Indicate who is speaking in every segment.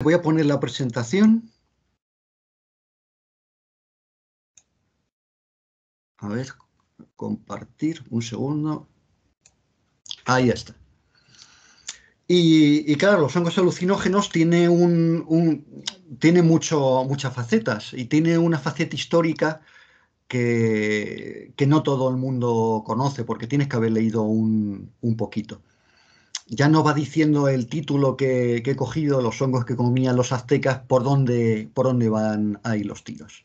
Speaker 1: Voy a poner la presentación. A ver, compartir un segundo. Ahí está. Y, claro, los hongos alucinógenos tiene, un, tiene mucho, muchas facetas y tiene una faceta histórica que, no todo el mundo conoce porque tienes que haber leído un poquito ya no va diciendo el título que, he cogido, los hongos que comían los aztecas, por dónde, por dónde van ahí los tiros.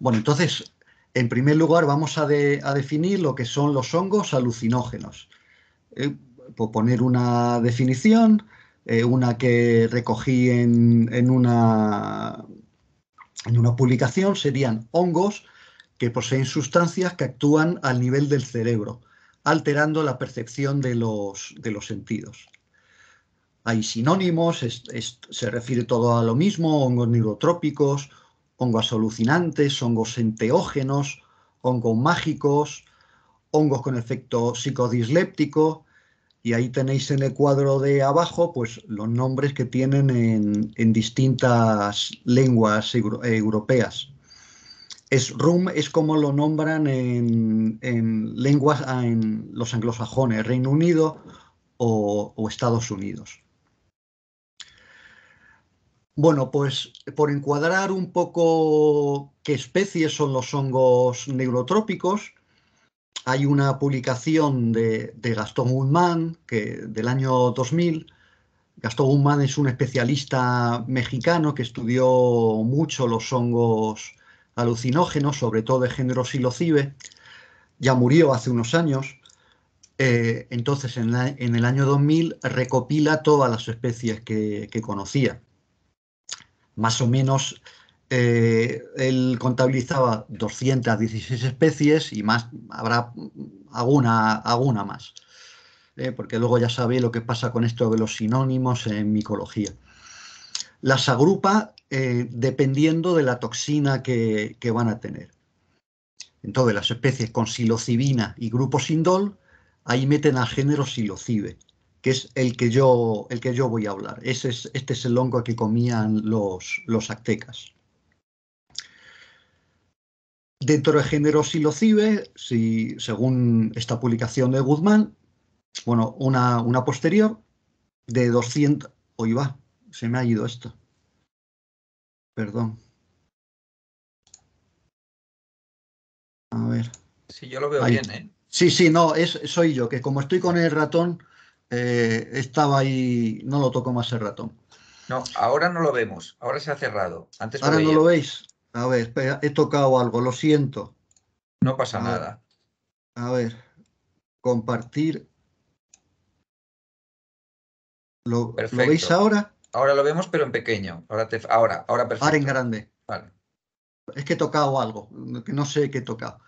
Speaker 1: Bueno, entonces, en primer lugar vamos a, definir lo que son los hongos alucinógenos. Eh, por poner una definición, eh, una que recogí en, una, en una publicación, serían hongos que poseen sustancias que actúan al nivel del cerebro alterando la percepción de los, sentidos. Hay sinónimos, se refiere todo a lo mismo, hongos neurotrópicos, hongos alucinantes, hongos enteógenos, hongos mágicos, hongos con efecto psicodisléptico, y ahí tenéis en el cuadro de abajo pues, los nombres que tienen en, distintas lenguas europeas. Es room es como lo nombran en, lenguas, ah, en los anglosajones, Reino Unido o, Estados Unidos. Bueno, pues por encuadrar un poco qué especies son los hongos neurotrópicos, hay una publicación de, de Gastón Guzmán que, del año 2000. Gastón Guzmán es un especialista mexicano que estudió mucho los hongos alucinógenos, sobre todo de género silocibe, ya murió hace unos años. Eh, entonces, en, el año 2000 recopila todas las especies que, conocía. Más o menos, eh, él contabilizaba 216 especies y más, habrá alguna, alguna más. Eh, porque luego ya sabe lo que pasa con esto de los sinónimos en micología. Las agrupa eh, dependiendo de la toxina que, van a tener. Entonces, las especies con silocibina y grupo sindol, ahí meten al género silocibe, que es el que yo, el que yo voy a hablar. este es el hongo que comían los, los aztecas. Dentro del género silocibe, si, según esta publicación de Guzmán, bueno, una, una posterior de 200... Hoy va, se me ha ido esto. Perdón. A ver.
Speaker 2: Sí, yo lo veo bien, ¿eh?
Speaker 1: Sí, sí, no, soy yo, que como estoy con el ratón, eh, estaba ahí, no lo toco más el ratón.
Speaker 3: No, ahora no lo vemos, ahora se ha cerrado. Antes ahora no lo
Speaker 1: veis. A ver, he tocado algo, lo siento. No pasa nada. a ver, compartir. ¿Lo, veis ahora?
Speaker 3: Ahora lo vemos, pero en pequeño.
Speaker 1: Ahora, ahora, ahora perfecto. Ahora en grande. Vale. Es que he tocado algo, que no sé qué he tocado.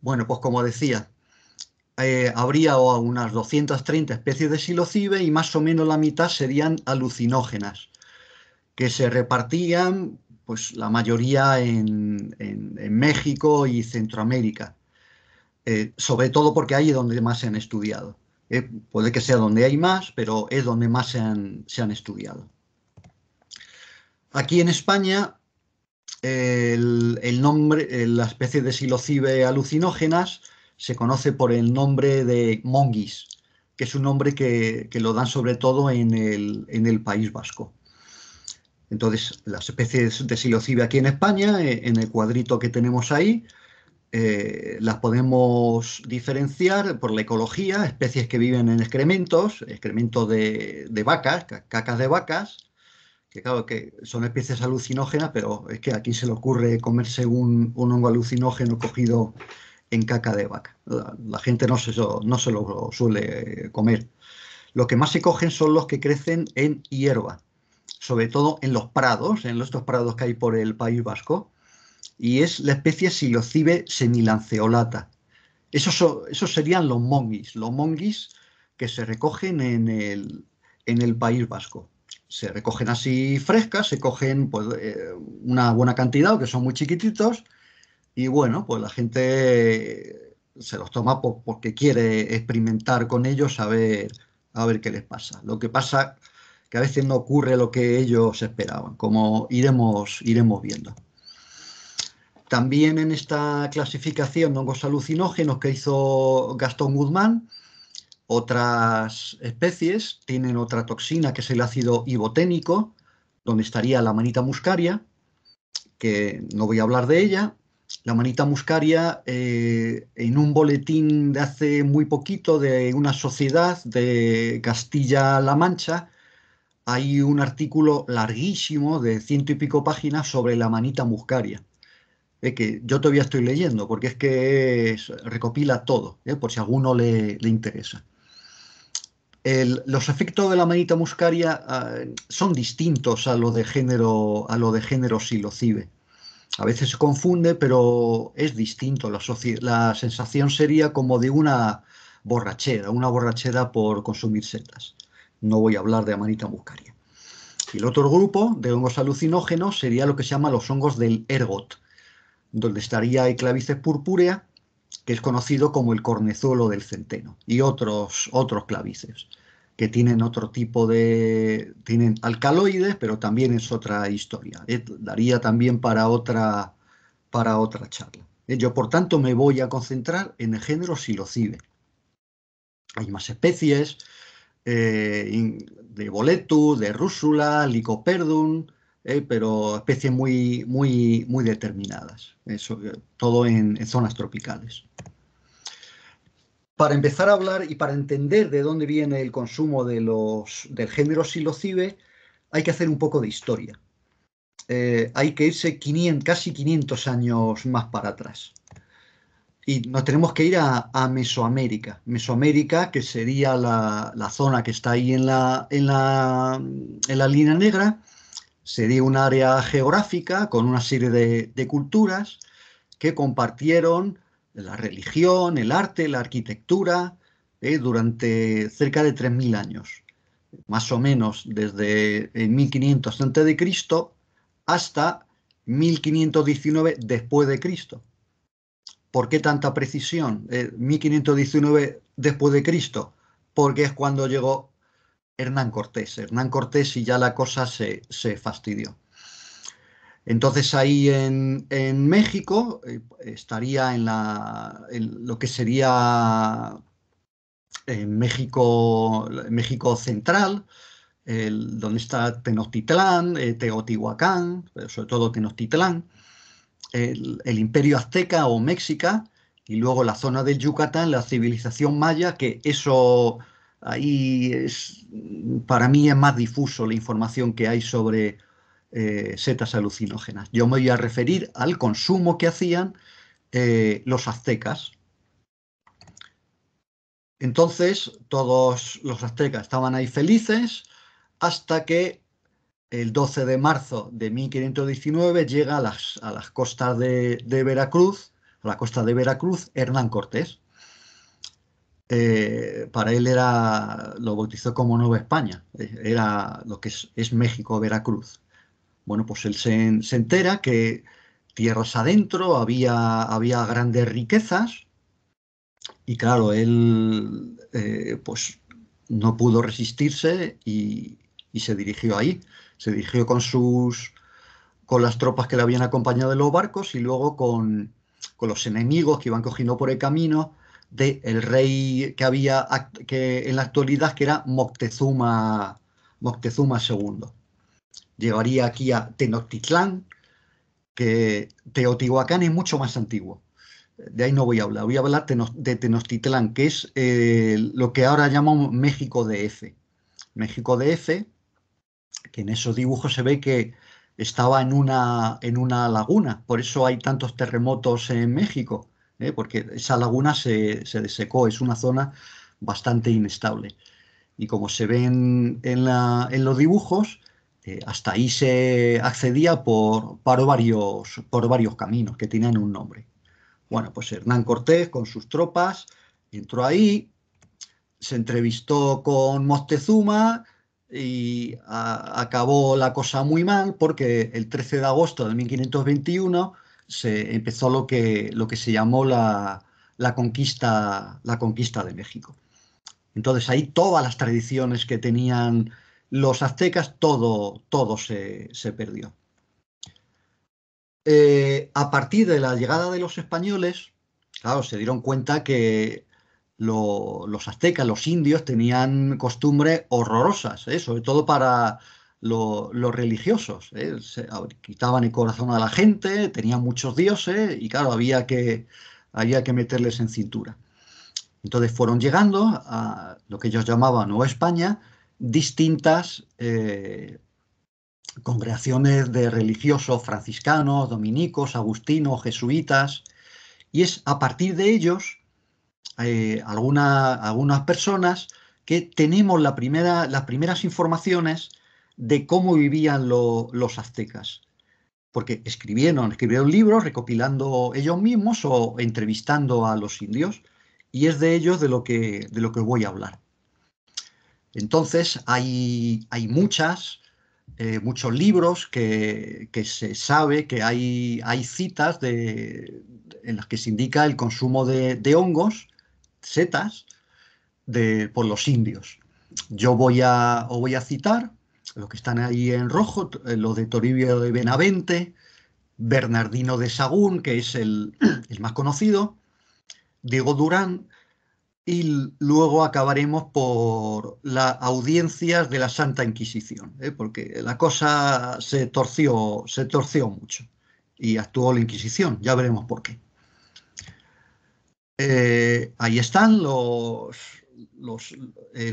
Speaker 1: Bueno, pues como decía, eh, habría unas 230 especies de silocibe y más o menos la mitad serían alucinógenas, que se repartían, pues la mayoría en, México y Centroamérica, eh, sobre todo porque ahí es donde más se han estudiado. Eh, puede que sea donde hay más, pero es donde más se han, se han estudiado. Aquí en España, eh, la especie de silocibe alucinógenas se conoce por el nombre de monguis, que es un nombre que, lo dan sobre todo en el, País Vasco. Entonces, las especies de silocibe aquí en España, eh, en el cuadrito que tenemos ahí, eh, las podemos diferenciar por la ecología, especies que viven en excrementos, excrementos de vacas, cacas de vacas, que claro, que son especies alucinógenas, pero es que aquí se le ocurre comerse un, hongo alucinógeno cogido en caca de vaca. La, gente no se, no se lo suele comer. Lo que más se cogen son los que crecen en hierba, sobre todo en los prados, en estos prados que hay por el País Vasco, y es la especie Silocibe semilanceolata. Esos, serían los monguis, los monguis que se recogen en el País Vasco se recogen así frescas, se cogen pues, eh, una buena cantidad, aunque son muy chiquititos, y bueno, pues la gente se los toma por, porque quiere experimentar con ellos a ver, a ver qué les pasa. Lo que pasa que a veces no ocurre lo que ellos esperaban, como iremos, iremos viendo. También en esta clasificación de hongos alucinógenos que hizo Gastón Guzmán, otras especies tienen otra toxina que es el ácido iboténico, donde estaría la manita muscaria, que no voy a hablar de ella. La manita muscaria, eh, en un boletín de hace muy poquito de una sociedad de Castilla-La Mancha, hay un artículo larguísimo de ciento y pico páginas sobre la manita muscaria. que yo todavía estoy leyendo, porque es que recopila todo, ¿eh? por si a alguno le interesa los efectos de la manita muscaria ah, son distintos a lo de género, a lo de silocibe. A veces se confunde, pero es distinto. La, sensación sería como de una borrachera, una borrachera por consumir setas. No voy a hablar de amanita muscaria. Y el otro grupo de hongos alucinógenos sería lo que se llama los hongos del ergot, donde estaría clavice purpúrea, que es conocido como el cornezuelo del centeno, y otros, otros clavices, que tienen otro tipo de... tienen alcaloides, pero también es otra historia. Eh, daría también para otra, para otra charla. Eh, yo, por tanto, me voy a concentrar en el género silocibe. Hay más especies, eh, de boletus, de rúsula, licoperdum, eh, pero especies muy, determinadas, eh, todo en, zonas tropicales. Para empezar a hablar y para entender de dónde viene el consumo del género silocibe, hay que hacer un poco de historia. Eh, hay que irse casi 500 años más para atrás. Y nos tenemos que ir a, Mesoamérica. Mesoamérica, que sería la, zona que está ahí en la línea negra, sería un área geográfica con una serie de, culturas que compartieron la religión, el arte, la arquitectura, eh, durante cerca de 3.000 años, más o menos desde eh, antes de Cristo hasta 1519 después de Cristo. ¿Por qué tanta precisión? 1519 eh, después de Cristo, porque es cuando llegó Hernán Cortés. Hernán Cortés y ya la cosa se, fastidió. Entonces ahí en, México eh, estaría en, la, en lo que sería en eh, México, México Central, donde está Tenochtitlán, eh, Teotihuacán, pero sobre todo Tenochtitlán, el, imperio azteca o México y luego la zona del Yucatán, la civilización maya, que eso Ahí es, para mí es más difuso la información que hay sobre eh, setas alucinógenas. Yo me voy a referir al consumo que hacían eh, los aztecas. Entonces, todos los aztecas estaban ahí felices hasta que el 12 de marzo de 1519 llega a las, a las costas de Veracruz, a la costa de Veracruz, Hernán Cortés. Eh, para él era, lo bautizó como Nueva España, eh, era lo que es, México, Veracruz. Bueno, pues él se, entera que tierras adentro había, había grandes riquezas y claro, él eh, pues no pudo resistirse y, se dirigió ahí. Se dirigió con sus con las tropas que le habían acompañado en los barcos y luego con, con los enemigos que iban cogiendo por el camino del rey que había que en la actualidad que era Moctezuma, Moctezuma II. Llegaría aquí a Tenochtitlán, que Teotihuacán es mucho más antiguo. De ahí no voy a hablar, voy a hablar de Tenochtitlán, que es eh, lo que ahora llamamos México DF. México DF, que en esos dibujos se ve que estaba en una, en una laguna, por eso hay tantos terremotos en México, ¿eh? porque esa laguna se, desecó, es una zona bastante inestable. Y como se ven en, los dibujos, eh, hasta ahí se accedía por, varios, por varios caminos que tenían un nombre. Bueno, pues Hernán Cortés con sus tropas entró ahí, se entrevistó con Moctezuma y acabó la cosa muy mal porque el 13 de agosto de 1521 se empezó lo que, lo que se llamó la, conquista, la conquista de México. Entonces ahí todas las tradiciones que tenían los aztecas, todo, todo se, perdió. Eh, a partir de la llegada de los españoles, claro, se dieron cuenta que los aztecas, los indios, tenían costumbres horrorosas, ¿eh? sobre todo para, los religiosos. ¿eh? Se, quitaban el corazón a la gente, tenían muchos dioses y claro, había que, había que meterles en cintura. Entonces fueron llegando a lo que ellos llamaban Nueva España distintas eh, congregaciones de religiosos franciscanos, dominicos, agustinos, jesuitas, y es a partir de ellos, eh, algunas personas, que tenemos la primera, las primeras informaciones de cómo vivían los aztecas. Porque escribieron, escribieron libros recopilando ellos mismos o entrevistando a los indios, y es de ellos de lo que, de lo que voy a hablar. Entonces, hay, hay muchas, eh, muchos libros que, se sabe que hay, hay citas en las que se indica el consumo de, hongos, setas, por los indios. Yo voy voy a citar los que están ahí en rojo, eh, los de Toribio de Benavente, Bernardino de Sagún, que es el, más conocido, Diego Durán, y luego acabaremos por las audiencias de la Santa Inquisición, ¿eh? porque la cosa se torció, se torció mucho y actuó la Inquisición, ya veremos por qué. Eh, ahí están los, los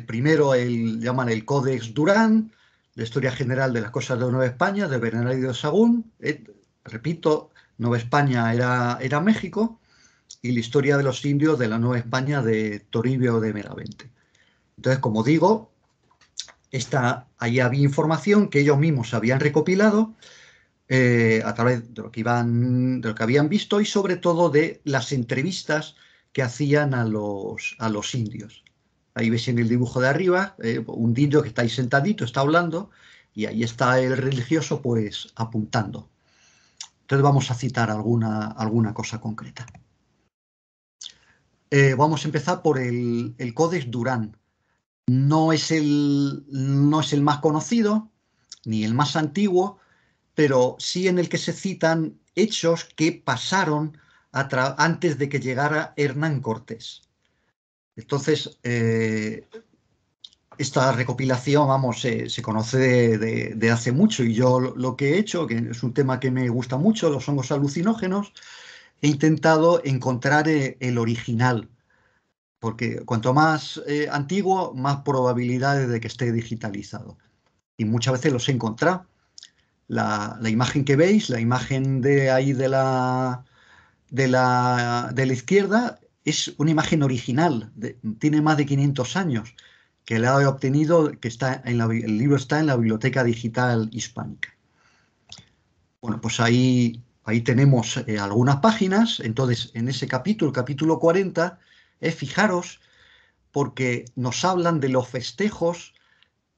Speaker 1: primero el, llaman el Códex Durán, la Historia General de las Cosas de Nueva España, de Bernardo Sagún. Eh, repito, Nueva España era, México y la historia de los indios de la Nueva España de Toribio de Meravente. Entonces, como digo, esta, ahí había información que ellos mismos habían recopilado eh, a través de lo, que iban, lo que habían visto y sobre todo de las entrevistas que hacían a los indios. Ahí veis en el dibujo de arriba eh, un niño que está ahí sentadito, está hablando, y ahí está el religioso pues apuntando. Entonces vamos a citar alguna, alguna cosa concreta. Eh, vamos a empezar por el, el Durán. No es no es el más conocido, ni el más antiguo, pero sí en el que se citan hechos que pasaron antes de que llegara Hernán Cortés. Entonces, eh, esta recopilación, vamos, se, conoce de, hace mucho y yo lo, que he hecho, que es un tema que me gusta mucho, los hongos alucinógenos, he intentado encontrar eh, el, original, porque cuanto más eh, antiguo, más probabilidades de que esté digitalizado. Y muchas veces los he encontrado. La, la imagen que veis, la imagen de ahí de la, de la, de la izquierda, es una imagen original, tiene más de 500 años, que le he obtenido, que está en la, el libro está en la Biblioteca Digital Hispánica. Bueno, pues ahí, ahí tenemos eh, algunas páginas, entonces en ese capítulo, capítulo 40, eh, fijaros, porque nos hablan de los festejos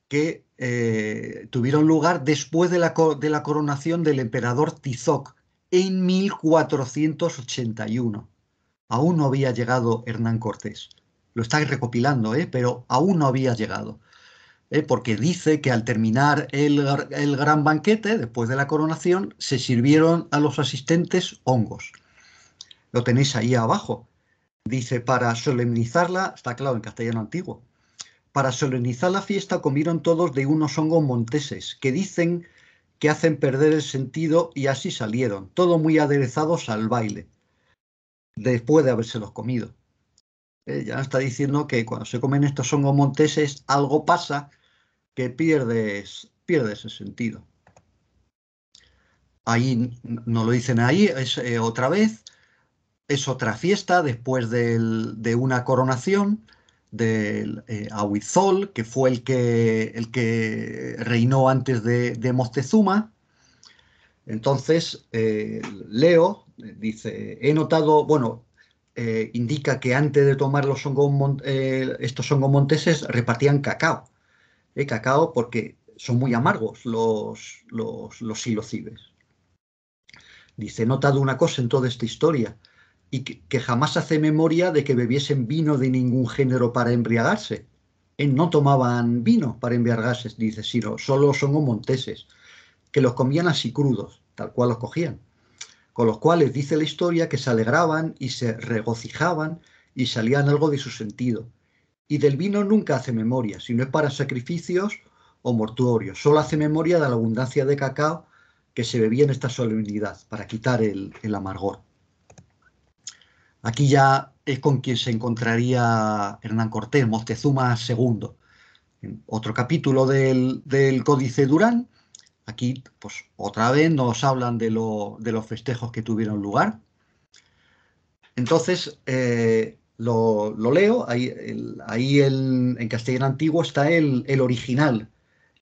Speaker 1: que eh, tuvieron lugar después de la, de la coronación del emperador Tizoc en 1481. Aún no había llegado Hernán Cortés. Lo estáis recopilando, ¿eh? pero aún no había llegado. ¿eh? Porque dice que al terminar el, el gran banquete, después de la coronación, se sirvieron a los asistentes hongos. Lo tenéis ahí abajo. Dice, para solemnizarla, está claro en castellano antiguo, para solemnizar la fiesta comieron todos de unos hongos monteses, que dicen que hacen perder el sentido y así salieron, todo muy aderezados al baile después de habérselos comido. Eh, ya está diciendo que cuando se comen estos hongos monteses algo pasa que pierdes, pierdes ese sentido. Ahí no lo dicen ahí, es eh, otra vez, es otra fiesta después de una coronación del eh, Ahuizol, que fue el que, el que reinó antes de, de Moctezuma. Entonces, Leo, dice, he notado, bueno, eh, indica que antes de tomar los eh, estos hongos monteses repartían cacao. Eh, cacao porque son muy amargos los, los, silocibes. Dice, he notado una cosa en toda esta historia, y que, jamás hace memoria de que bebiesen vino de ningún género para embriagarse. no tomaban vino para embriagarse, dice Siro, solo los hongos monteses, que los comían así crudos, tal cual los cogían con los cuales dice la historia que se alegraban y se regocijaban y salían algo de su sentido. Y del vino nunca hace memoria, sino es para sacrificios o mortuorios. Solo hace memoria de la abundancia de cacao que se bebía en esta solemnidad, para quitar el, amargor. Aquí ya es con quien se encontraría Hernán Cortés, Moctezuma II. En otro capítulo del, del Códice Durán, Aquí, pues otra vez nos hablan de, los festejos que tuvieron lugar. Entonces, eh, lo, leo, ahí, en castellano antiguo está el, original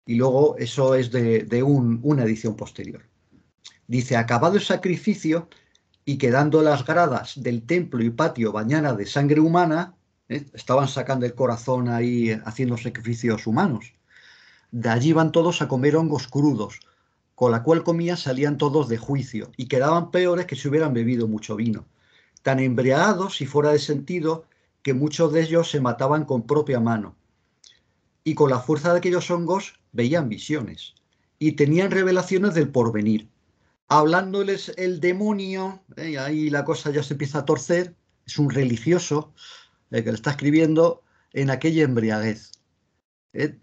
Speaker 1: y luego eso es de, una edición posterior. Dice, acabado el sacrificio y quedando las gradas del templo y patio bañadas de sangre humana, ¿eh? estaban sacando el corazón ahí haciendo sacrificios humanos. De allí van todos a comer hongos crudos, con la cual comía salían todos de juicio y quedaban peores que si hubieran bebido mucho vino, tan embriagados y fuera de sentido que muchos de ellos se mataban con propia mano. Y con la fuerza de aquellos hongos veían visiones y tenían revelaciones del porvenir. Hablándoles el demonio, y eh, ahí la cosa ya se empieza a torcer, es un religioso el eh, que le está escribiendo en aquella embriaguez. Eh,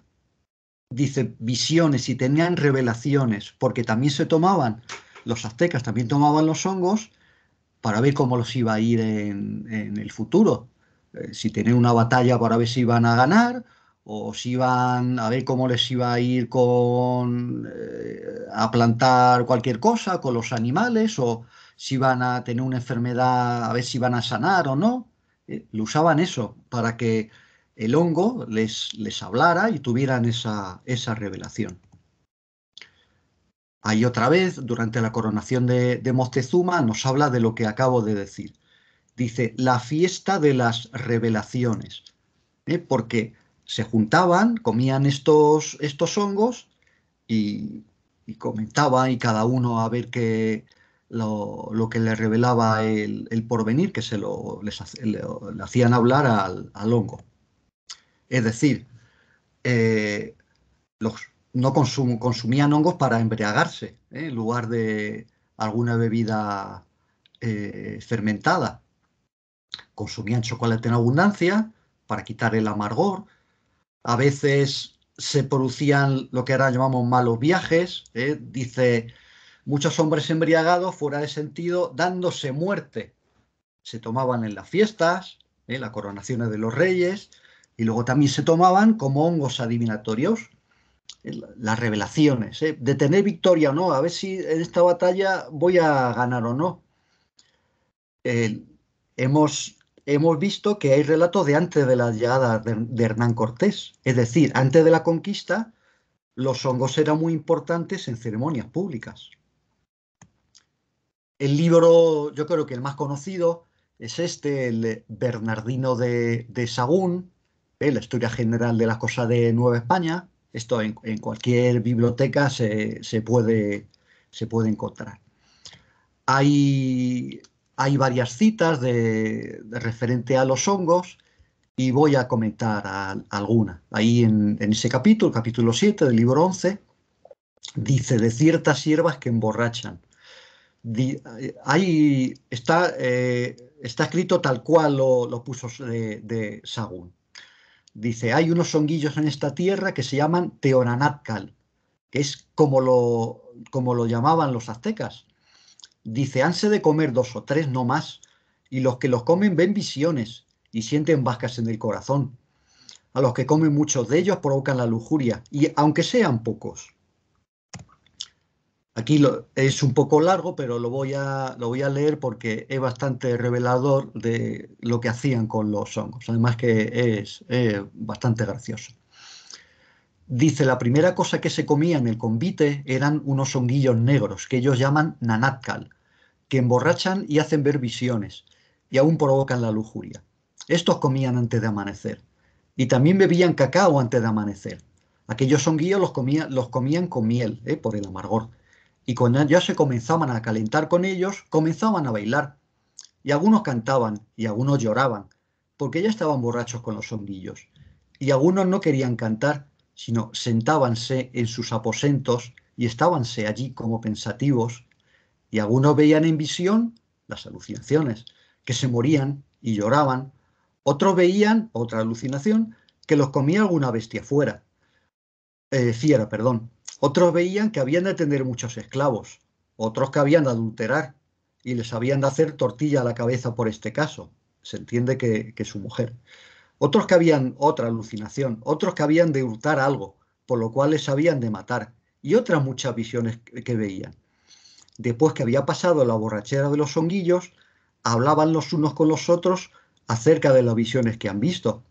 Speaker 1: dice visiones y tenían revelaciones, porque también se tomaban, los aztecas también tomaban los hongos para ver cómo los iba a ir en, el futuro. Eh, si tenían una batalla para ver si iban a ganar o si iban a ver cómo les iba a ir con eh, a plantar cualquier cosa con los animales o si iban a tener una enfermedad a ver si iban a sanar o no eh, lo usaban eso para que el hongo les, les hablara y tuvieran esa, revelación. Ahí otra vez, durante la coronación de, de, Moctezuma, nos habla de lo que acabo de decir. Dice, la fiesta de las revelaciones, ¿eh? porque se juntaban, comían estos, estos hongos y, comentaban y cada uno a ver qué, lo, que le revelaba el, porvenir, que se lo, le, hacían hablar al hongo. Es decir, eh, no consumían hongos para embriagarse, ¿eh? en lugar de alguna bebida eh, fermentada. Consumían chocolate en abundancia para quitar el amargor. A veces se producían lo que ahora llamamos malos viajes. Dice, muchos hombres embriagados fuera de sentido, dándose muerte. Se tomaban en las fiestas, en las coronaciones de los reyes, y luego también se tomaban como hongos adivinatorios eh, las revelaciones, eh, de tener victoria o no, a ver si en esta batalla voy a ganar o no. hemos, hemos, visto que hay relatos de antes de la llegada de, Hernán Cortés, es decir, antes de la conquista, los hongos eran muy importantes en ceremonias públicas. El libro, yo creo que el más conocido, es este, el Bernardino de, de Sagún, la historia general de la cosa de Nueva España. Esto en, cualquier biblioteca se, puede, se puede encontrar. Hay, hay varias citas de, referente a los hongos y voy a comentar alguna. Ahí en, ese capítulo, capítulo 7 del libro 11, dice de ciertas hierbas que emborrachan. Ahí está, eh, está escrito tal cual lo, puso de, eh, de, Sagún dice, hay unos honguillos en esta tierra que se llaman teoranatcal, que es como lo, como lo llamaban los aztecas. Dice, hanse de comer dos o tres, no más, y los que los comen ven visiones y sienten vascas en el corazón. A los que comen muchos de ellos provocan la lujuria, y aunque sean pocos. Aquí es un poco largo, pero lo voy, a, leer porque es bastante revelador de lo que hacían con los hongos, además que es bastante gracioso. Dice, la primera cosa que se comía en el convite eran unos honguillos negros, que ellos llaman nanatkal, que emborrachan y hacen ver visiones, y aún provocan la lujuria. Estos comían antes de amanecer, y también bebían cacao antes de amanecer. Aquellos honguillos los, comían con miel, ¿eh? por el amargor. Y cuando ya se comenzaban a calentar con ellos, comenzaban a bailar. Y algunos cantaban y algunos lloraban, porque ya estaban borrachos con los sombrillos. Y algunos no querían cantar, sino sentábanse en sus aposentos y estábanse allí como pensativos. Y algunos veían en visión las alucinaciones, que se morían y lloraban. Otros veían, otra alucinación, que los comía alguna bestia fuera. Eh, perdón. Otros veían que habían de tener muchos esclavos, otros que habían de adulterar y les habían de hacer tortilla a la cabeza por este caso. Se entiende que, su mujer. Otros que habían otra alucinación, otros que habían de hurtar algo, por lo cual les habían de matar, y otras muchas visiones que, que veían. Después que había pasado la borrachera de los honguillos, hablaban los unos con los otros acerca de las visiones que han visto,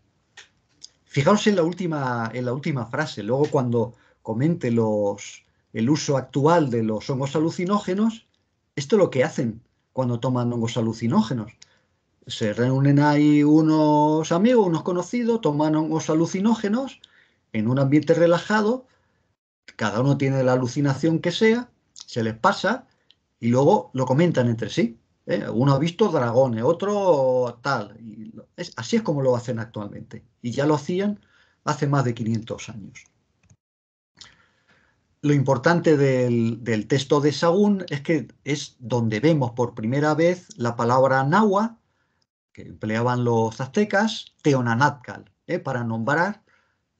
Speaker 1: Fijaos en la última, en la última frase, luego cuando comente los, el uso actual de los hongos alucinógenos, esto es lo que hacen cuando toman hongos alucinógenos. Se reúnen ahí unos amigos, unos conocidos, toman hongos alucinógenos en un ambiente relajado, cada uno tiene la alucinación que sea, se les pasa y luego lo comentan entre sí. ¿eh? Uno ha visto dragones, otro tal. así es como lo hacen actualmente. Y ya lo hacían hace más de 500 años. Lo importante del, texto de Sagún es que es donde vemos por primera vez la palabra nahua, que empleaban los aztecas, teonanatcal, ¿eh? para nombrar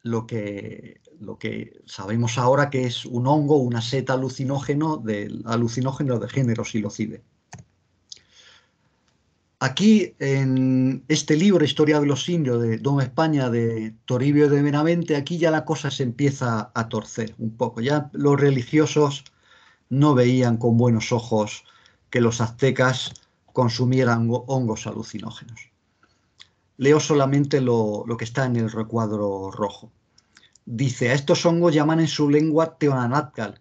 Speaker 1: lo que, lo que sabemos ahora que es un hongo, una seta alucinógeno de, alucinógeno de género silocide. Aquí, en este libro, Historia de los Indios, de Don España, de Toribio de Benavente, aquí ya la cosa se empieza a torcer un poco. Ya los religiosos no veían con buenos ojos que los aztecas consumieran hongos alucinógenos. Leo solamente lo, lo que está en el recuadro rojo. Dice, a estos hongos llaman en su lengua teonanatcal,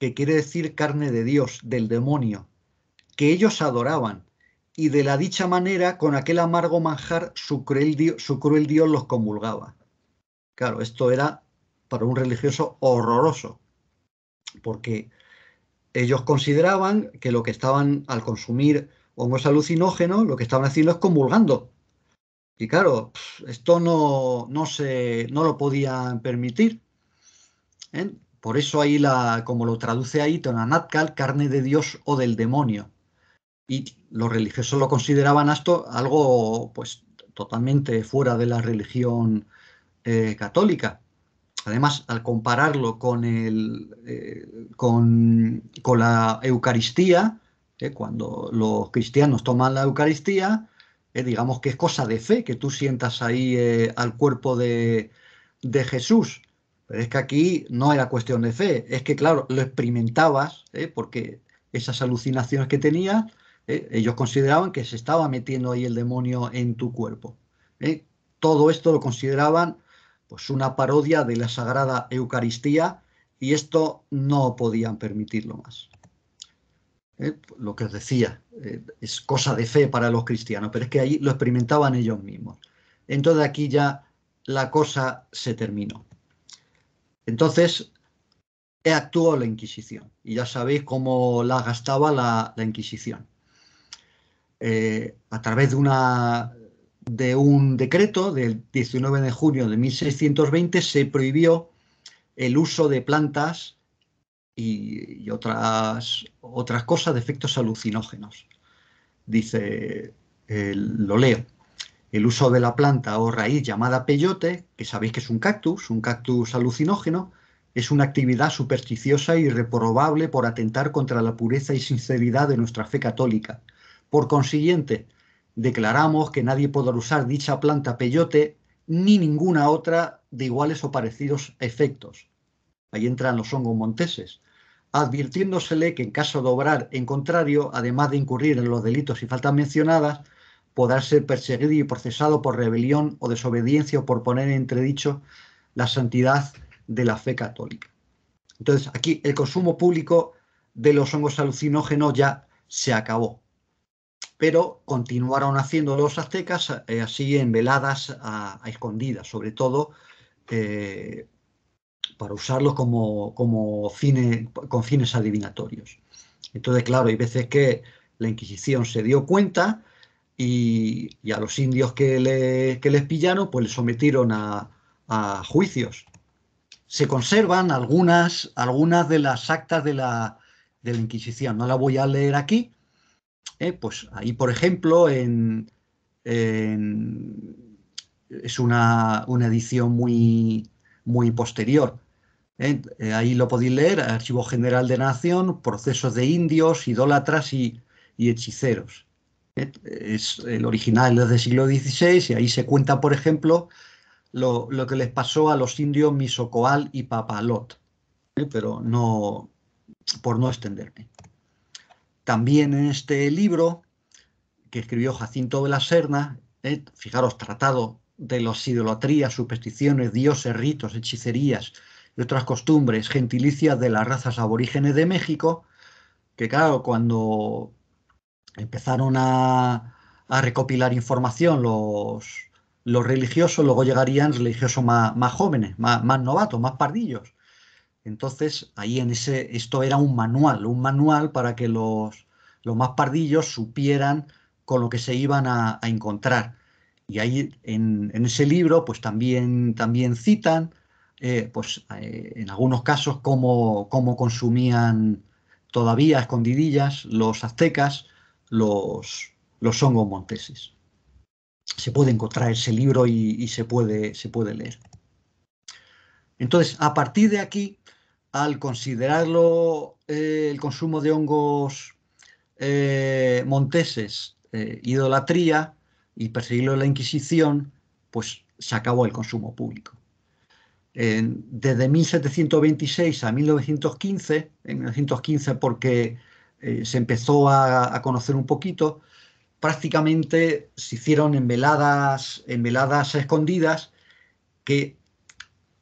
Speaker 1: que quiere decir carne de Dios, del demonio, que ellos adoraban y de la dicha manera con aquel amargo manjar su cruel, dios, los comulgaba. Claro, esto era para un religioso horroroso, porque ellos consideraban que lo que estaban al consumir hongos alucinógenos, lo que estaban haciendo es comulgando. Y claro, esto no, no se, no lo podían permitir. ¿eh? Por eso ahí, la, como lo traduce ahí, Tonanatkal, carne de Dios o del demonio. Y los religiosos lo consideraban esto algo pues totalmente fuera de la religión eh, católica. Además, al compararlo con, el, eh, con, la Eucaristía, eh, cuando los cristianos toman la Eucaristía, digamos que es cosa de fe que tú sientas ahí al cuerpo de, de Jesús. Pero es que aquí no era cuestión de fe, es que claro, lo experimentabas, porque esas alucinaciones que tenías... Eh, ellos consideraban que se estaba metiendo ahí el demonio en tu cuerpo. ¿eh? Todo esto lo consideraban pues una parodia de la Sagrada Eucaristía y esto no podían permitirlo más. ¿eh? Lo que os decía, es cosa de fe para los cristianos, pero es que ahí lo experimentaban ellos mismos. Entonces aquí ya la cosa se terminó. Entonces actuó la Inquisición y ya sabéis cómo la gastaba la Inquisición. Eh, a través de, una, de un decreto del 19 de junio de 1620 se prohibió el uso de plantas y, otras, otras cosas de efectos alucinógenos. Dice, eh, lo leo el uso de la planta o raíz llamada peyote, que sabéis que es un cactus, un cactus alucinógeno, es una actividad supersticiosa y reprobable por atentar contra la pureza y sinceridad de nuestra fe católica, por consiguiente, declaramos que nadie podrá usar dicha planta peyote ni ninguna otra de iguales o parecidos efectos. Ahí entran los hongos monteses, advirtiéndosele que en caso de obrar en contrario, además de incurrir en los delitos y faltas mencionadas, podrá ser perseguido y procesado por rebelión o desobediencia o por poner en entredicho la santidad de la fe católica. Entonces, aquí el consumo público de los hongos alucinógenos ya se acabó pero continuaron haciendo los aztecas eh, así en veladas a, escondidas, sobre todo eh, para usarlos como, con fines adivinatorios. Entonces, claro, hay veces que la Inquisición se dio cuenta y, a los indios que, les pillaron, pues les sometieron a, juicios. Se conservan algunas, algunas de las actas de la, de la Inquisición. No las voy a leer aquí, eh, pues ahí, por ejemplo, en, es una, edición muy, muy posterior. Eh, eh, ahí lo podéis leer, Archivo General de Nación, Procesos de Indios, Idólatras y, Hechiceros. es el original desde del siglo XVI y ahí se cuenta, por ejemplo, lo, que les pasó a los indios Misocoal y Papalot, pero no, por no extenderme. También en este libro que escribió Jacinto de la Serna, eh, fijaros, tratado de las idolatrías, supersticiones, dioses, ritos, hechicerías y otras costumbres gentilicias de las razas aborígenes de México, que claro, cuando empezaron a, recopilar información los, religiosos, luego llegarían religiosos más, jóvenes, más, novatos, más pardillos. Entonces, ahí en ese, esto era un manual, un manual para que los, más pardillos supieran con lo que se iban a, encontrar. Y ahí en, ese libro, pues también, también citan, eh, pues eh, en algunos casos, cómo, consumían todavía escondidillas los aztecas los, los hongos monteses. Se puede encontrar ese libro y, se, puede, se puede leer. Entonces, a partir de aquí, al considerarlo eh, el consumo de hongos eh, monteses eh, idolatría y perseguirlo en la Inquisición, pues se acabó el consumo público. desde 1726 a 1915, en 1915 porque se empezó a, conocer un poquito, prácticamente se hicieron en veladas, en veladas escondidas que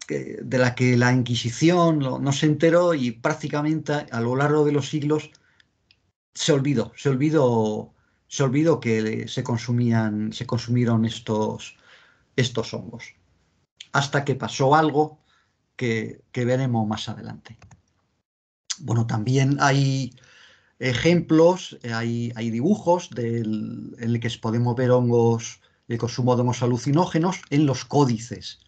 Speaker 1: de la que la Inquisición no, se enteró y prácticamente a, lo largo de los siglos se olvidó, se olvidó, se olvidó que se consumían, se consumieron estos, estos hongos. Hasta que pasó algo que, veremos más adelante. Bueno, también hay ejemplos, hay, hay dibujos en los que podemos ver hongos, el consumo de hongos alucinógenos en los códices.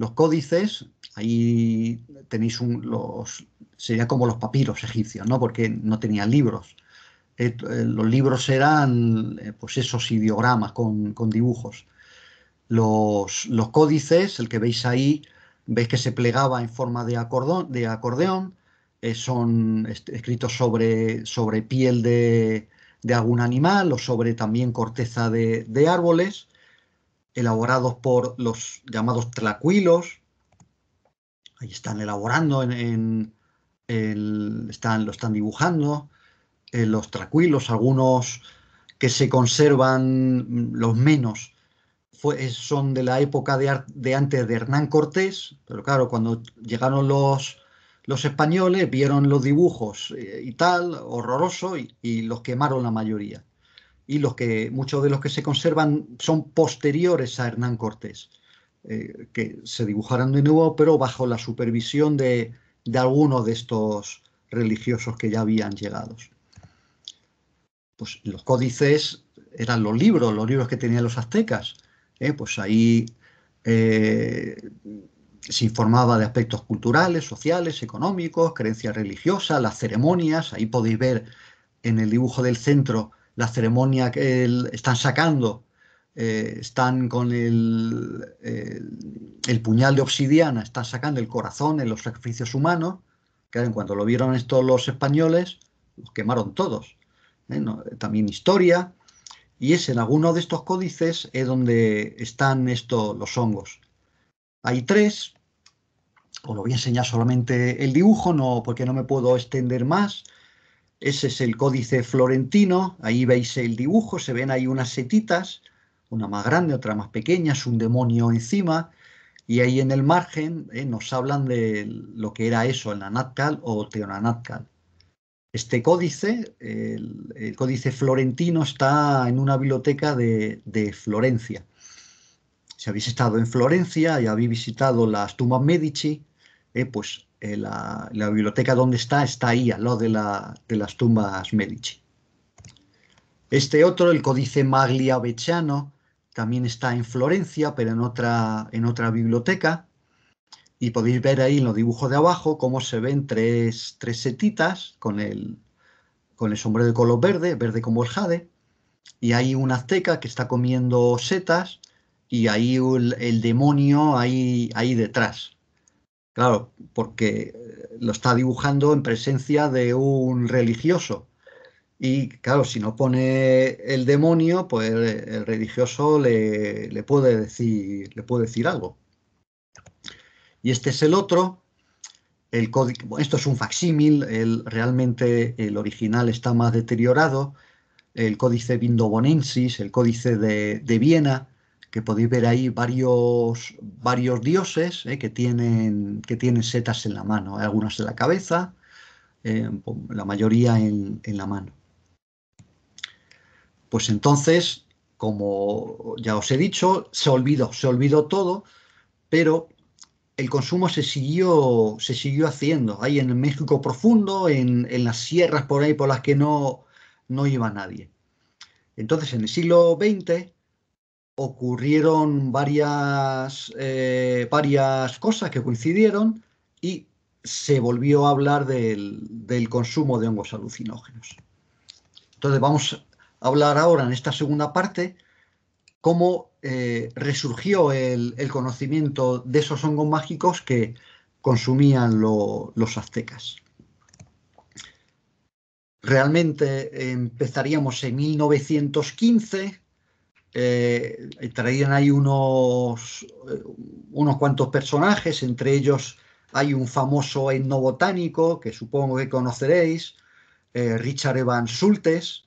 Speaker 1: Los códices, ahí tenéis un, los, sería como los papiros egipcios, ¿no? Porque no tenían libros. Eh, los libros eran, eh, pues esos ideogramas con, dibujos. Los, códices, el que veis ahí, veis que se plegaba en forma de, de acordeón, eh, son escritos sobre, sobre piel de, algún animal o sobre también corteza de árboles elaborados por los llamados tranquilos Ahí están elaborando, en, están, lo están dibujando. Eh, los tranquilos algunos que se conservan, los menos, son de la época de, de, antes de Hernán Cortés, pero claro, cuando llegaron los, los españoles, vieron los dibujos eh, y tal, horroroso, y los quemaron la mayoría y los que, muchos de los que se conservan son posteriores a Hernán Cortés, eh, que se dibujaron de nuevo, pero bajo la supervisión de, de algunos de estos religiosos que ya habían llegado. Pues los códices eran los libros, los libros que tenían los aztecas. ¿eh? Pues ahí eh, se informaba de aspectos culturales, sociales, económicos, creencias religiosas, las ceremonias. Ahí podéis ver en el dibujo del centro la ceremonia que están sacando, eh, están con el, eh, el, puñal de obsidiana, están sacando el corazón en los sacrificios humanos. que en cuanto lo vieron estos los españoles, los quemaron todos. ¿eh? también historia. Y es en alguno de estos códices es donde están estos, los hongos. Hay tres, os lo voy a enseñar solamente el dibujo, no, porque no me puedo extender más. Ese es el códice florentino, ahí veis el dibujo, se ven ahí unas setitas, una más grande, otra más pequeña, es un demonio encima, y ahí en el margen eh, nos hablan de lo que era eso, el Nanatcal o Teonanatcal. Este códice, el, códice florentino, está en una biblioteca de, Florencia. Si habéis estado en Florencia y habéis visitado las tumbas Medici, eh, pues eh, la, biblioteca donde está, está ahí, al lado de, la, de las tumbas Medici. Este otro, el Códice Maglia también está en Florencia, pero en otra, en otra biblioteca. Y podéis ver ahí en los dibujos de abajo cómo se ven tres, tres setitas con el, sombrero de color verde, verde como el jade. Y hay un azteca que está comiendo setas y ahí el, el demonio ahí, ahí detrás. Claro, porque eh, lo está dibujando en presencia de un religioso. Y claro, si no pone el demonio, pues eh, el religioso le, puede, decir, le puede decir algo. Y este es el otro. El código, esto es un facsímil, el, realmente el original está más deteriorado. El códice vindobonensis, el códice de, de Viena, que podéis ver ahí varios, varios dioses eh, que, tienen, que tienen setas en la mano, algunas en la cabeza, eh, pues, la mayoría en, la mano. Pues entonces, como ya os he dicho, se olvidó, se olvidó todo, pero el consumo se siguió, se siguió haciendo. Ahí en el México profundo, en, las sierras por ahí por las que no, no iba nadie. Entonces, en el siglo XX, ocurrieron varias, eh, varias cosas que coincidieron y se volvió a hablar del, consumo de hongos alucinógenos. Entonces vamos a hablar ahora en esta segunda parte cómo eh, resurgió el, conocimiento de esos hongos mágicos que consumían los aztecas. Realmente eh, empezaríamos en 1915 eh, traían ahí unos, eh, unos cuantos personajes, entre ellos hay un famoso etnobotánico que supongo que conoceréis, eh, Richard Evans Sultes,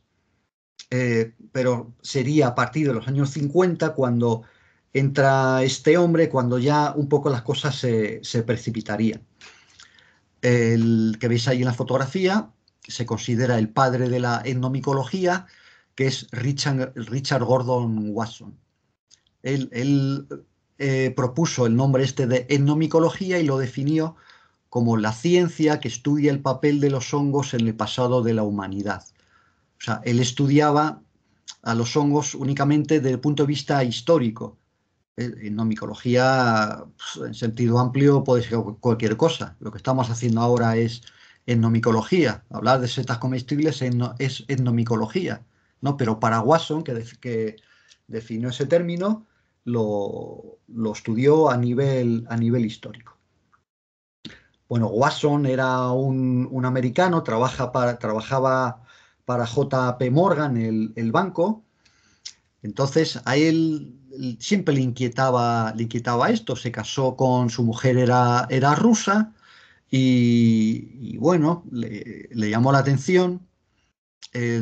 Speaker 1: pero sería a partir de los años 50 cuando entra este hombre, cuando ya un poco las cosas se, se precipitarían. El que veis ahí en la fotografía se considera el padre de la etnomicología, que es Richard, Gordon Watson. Él, eh, propuso el nombre este de etnomicología y lo definió como la ciencia que estudia el papel de los hongos en el pasado de la humanidad. O sea, él estudiaba a los hongos únicamente desde el punto de vista histórico. Eh, en pues, en sentido amplio, puede ser cualquier cosa. Lo que estamos haciendo ahora es etnomicología. Hablar de setas comestibles es etnomicología. Pero para Watson, que, definió ese término, lo, estudió a nivel, histórico. Bueno, Watson era un, americano, para, trabajaba para JP Morgan, el, banco. Entonces a él siempre le inquietaba, esto. Se casó con su mujer, era, rusa, y, bueno, le llamó la atención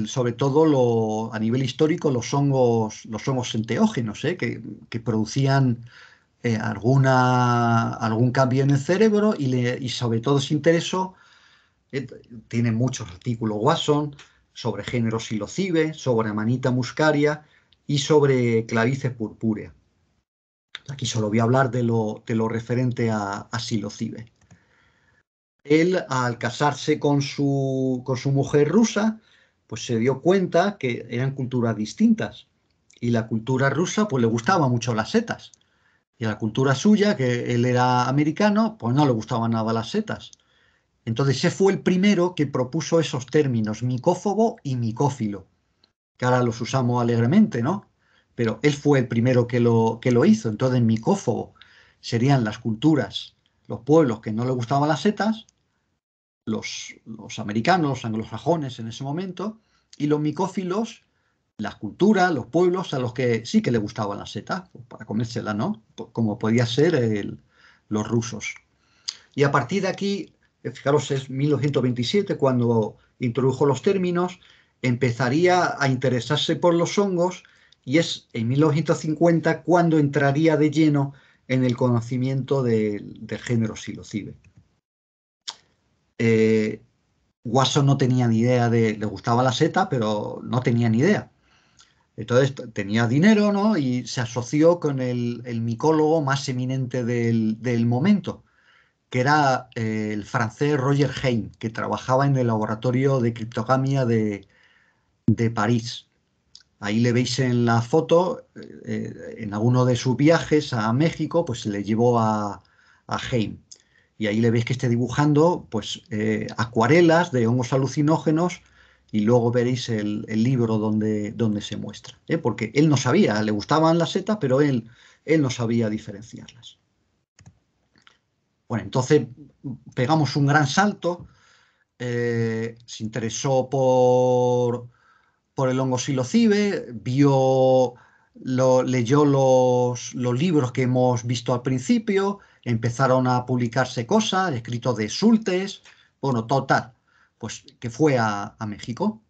Speaker 1: sobre todo a nivel histórico, los hongos, los enteógenos, ¿eh? que, producían eh, alguna, algún cambio en el cerebro y, sobre todo se interesó, eh, tiene muchos artículos Watson sobre género silocibe, sobre amanita muscaria y sobre clavices purpúrea. Aquí solo voy a hablar de lo, lo referente a, a silocibe. Él, al casarse con su, con su mujer rusa, pues se dio cuenta que eran culturas distintas. Y la cultura rusa, pues le gustaba mucho las setas. Y la cultura suya, que él era americano, pues no le gustaban nada las setas. Entonces, ese fue el primero que propuso esos términos, micófobo y micófilo, que ahora los usamos alegremente, ¿no? Pero él fue el primero que lo, que lo hizo. Entonces, micófobo serían las culturas, los pueblos que no le gustaban las setas, los, los americanos, anglosajones en ese momento, y los micófilos, las culturas, los pueblos a los que sí que le gustaban la setas, pues, para comérsela, ¿no? Como podía ser los rusos. Y a partir de aquí, eh, fijaros, es 1927 cuando introdujo los términos, empezaría a interesarse por los hongos y es en 1950 cuando entraría de lleno en el conocimiento del género silocibe. Eh, Wasson no tenía ni idea de, le gustaba la seta, pero no tenía ni idea. Entonces tenía dinero, ¿no? Y se asoció con el, micólogo más eminente del, momento, que era eh, el francés Roger Heim, que trabajaba en el laboratorio de criptogamia de, París. Ahí le veis en la foto, eh, en alguno de sus viajes a México, pues se le llevó a, a Heim y ahí le veis que esté dibujando pues eh, acuarelas de hongos alucinógenos y luego veréis el, libro donde, donde, se muestra, ¿eh? porque él no sabía, le gustaban las setas, pero él, él no sabía diferenciarlas. Bueno, entonces pegamos un gran salto, eh, se interesó por, por el hongo silocibe, vio, lo, leyó los, los libros que hemos visto al principio, empezaron a publicarse cosas, escritos de Sultes, bueno, total, pues que fue a, México.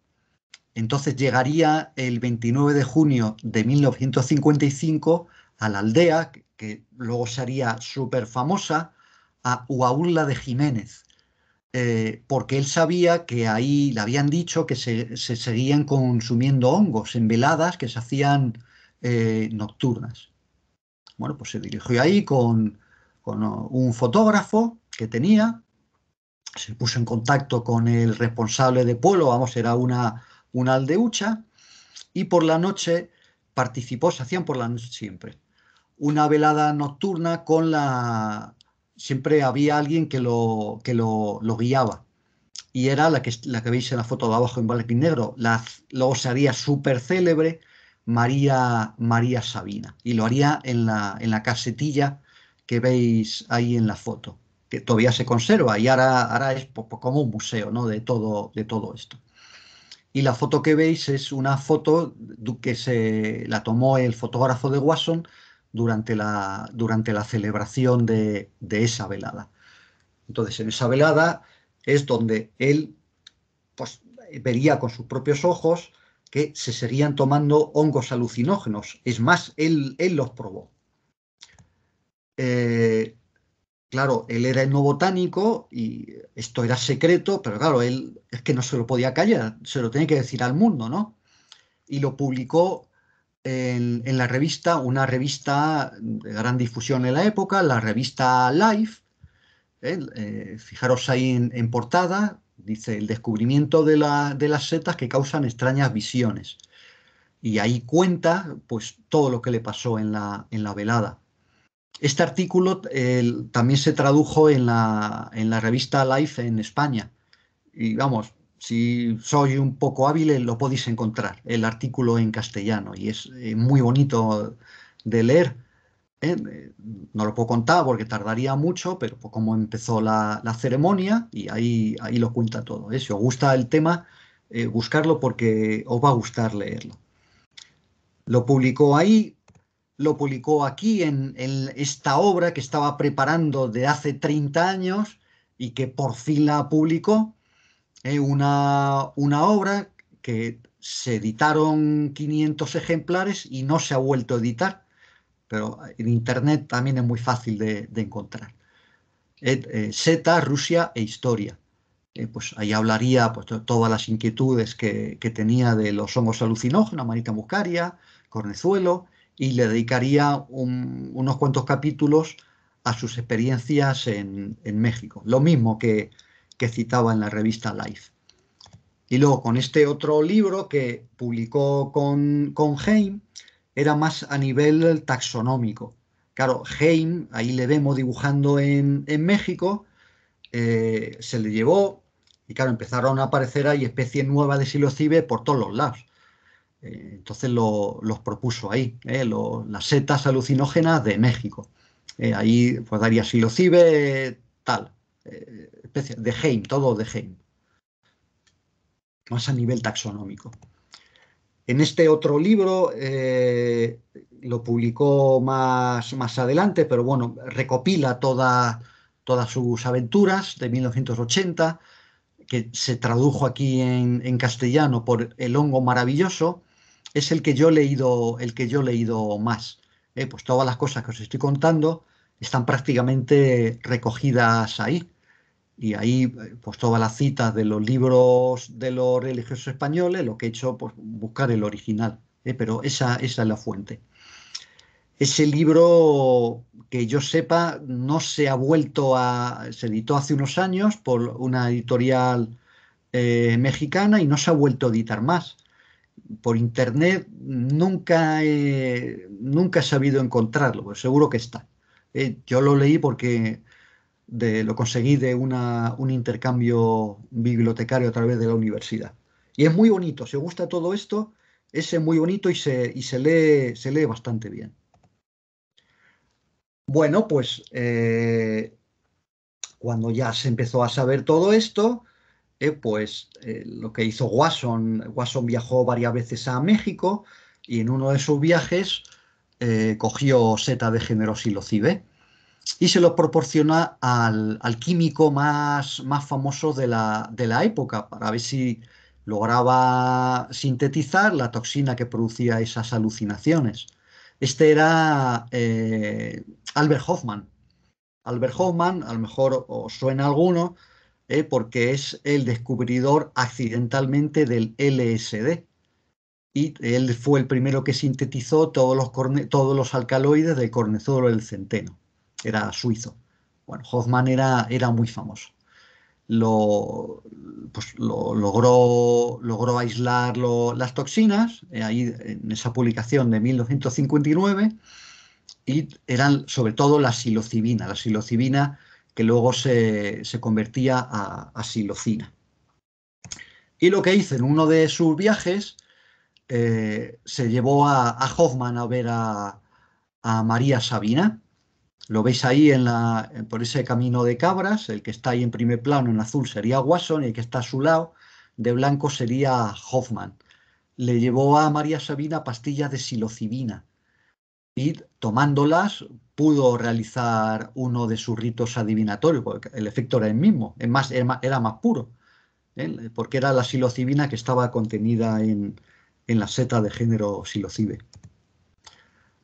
Speaker 1: Entonces llegaría el 29 de junio de 1955 a la aldea, que, luego sería súper famosa, a Uaula de Jiménez, eh, porque él sabía que ahí le habían dicho que se, seguían consumiendo hongos en veladas que se hacían eh, nocturnas. Bueno, pues se dirigió ahí con un fotógrafo que tenía, se puso en contacto con el responsable de pueblo, vamos, era una, una aldeucha, y por la noche participó, se hacían por la noche siempre, una velada nocturna con la... Siempre había alguien que lo, lo, guiaba. Y era la que, la que veis en la foto de abajo en Valle Negro. La, luego se haría súper célebre María, María Sabina. Y lo haría en la, en la casetilla que veis ahí en la foto, que todavía se conserva y ahora, es como un museo ¿no? de, todo, de todo esto. Y la foto que veis es una foto que se la tomó el fotógrafo de Wasson durante la, durante la celebración de, esa velada. Entonces, en esa velada es donde él pues, vería con sus propios ojos que se seguían tomando hongos alucinógenos. Es más, él, él los probó. Eh, claro, él era botánico y esto era secreto, pero claro, él es que no se lo podía callar, se lo tenía que decir al mundo, ¿no? Y lo publicó en, la revista, una revista de gran difusión en la época, la revista Life. ¿eh? Eh, fijaros ahí en, portada, dice el descubrimiento de, las setas que causan extrañas visiones. Y ahí cuenta pues todo lo que le pasó en en la velada. Este artículo también se tradujo en la, revista Life en España. Y vamos, si soy un poco hábil, eh, lo podéis encontrar, el artículo en castellano, y es eh, muy bonito de leer. ¿eh? No lo puedo contar porque tardaría mucho, pero pues, como empezó la, ceremonia, y ahí, ahí lo cuenta todo. Si os gusta el tema, buscarlo porque os va a gustar leerlo. Lo publicó ahí, lo publicó aquí en, esta obra que estaba preparando de hace 30 años y que por fin la publicó, eh, una, obra que se editaron 500 ejemplares y no se ha vuelto a editar, pero en Internet también es muy fácil de, encontrar. Eh, eh Rusia e Historia. Eh, pues ahí hablaría pues, todas las inquietudes que, que, tenía de los hongos alucinógenos, Marita muscaria, cornezuelo, y le dedicaría unos cuantos capítulos a sus experiencias en, México, lo mismo que, citaba en la revista Life. Y luego con este otro libro que publicó con, con Heim, era más a nivel taxonómico. Claro, Heim, ahí le vemos dibujando en, México, eh, se le llevó y claro, empezaron a aparecer ahí especies nuevas de silocibe por todos los lados. Eh, entonces los propuso ahí, ¿eh? las setas alucinógenas de México. Eh, ahí pues daría silocibe, tal, especie, de Heim, todo de Heim. Más a nivel taxonómico. En este otro libro lo publicó más, más adelante, pero bueno, recopila toda, todas sus aventuras de 1980, que se tradujo aquí en, castellano por El hongo maravilloso, es el que yo he leído, el que yo he leído más. Eh, pues todas las cosas que os estoy contando están prácticamente recogidas ahí. Y ahí, eh, pues todas las citas de los libros de los religiosos españoles, lo que he hecho, pues buscar el original. Eh, pero esa, es la fuente. Ese libro, que yo sepa, no se ha vuelto a... Se editó hace unos años por una editorial mexicana y no se ha vuelto a editar más por internet nunca he, nunca he sabido encontrarlo, seguro que está. Eh, yo lo leí porque lo conseguí de un intercambio bibliotecario a través de la universidad. Y es muy bonito, si gusta todo esto, es muy bonito y se, y se, lee, se lee bastante bien. Bueno, pues eh, cuando ya se empezó a saber todo esto, eh, pues eh, lo que hizo Wasson, Wasson viajó varias veces a México y en uno de sus viajes eh, cogió seta de género silocibe y se lo proporciona al, químico más, famoso de la, de la, época para ver si lograba sintetizar la toxina que producía esas alucinaciones. Este era Albert Hoffman. Albert Hoffman, a lo mejor os suena alguno, ¿eh? porque es el descubridor accidentalmente del LSD. Y él fue el primero que sintetizó todos los, alcaloides del cornezolo del centeno. Era suizo. Bueno, Hoffman era, muy famoso. Pues, lo, logró, logró aislar las toxinas, eh, ahí en esa publicación de 1959, y eran sobre todo la silocibina, La silocibina que luego se, convertía a, silocina. Y lo que hizo en uno de sus viajes, eh, se llevó a, Hoffman a ver a, María Sabina. Lo veis ahí en la, por ese camino de cabras, el que está ahí en primer plano en azul sería Watson y el que está a su lado de blanco sería Hoffman. Le llevó a María Sabina pastillas de silocibina y tomándolas pudo realizar uno de sus ritos adivinatorios, porque el efecto era el mismo, es más, era más puro, ¿eh? porque era la psilocibina que estaba contenida en, la seta de género psilocibe.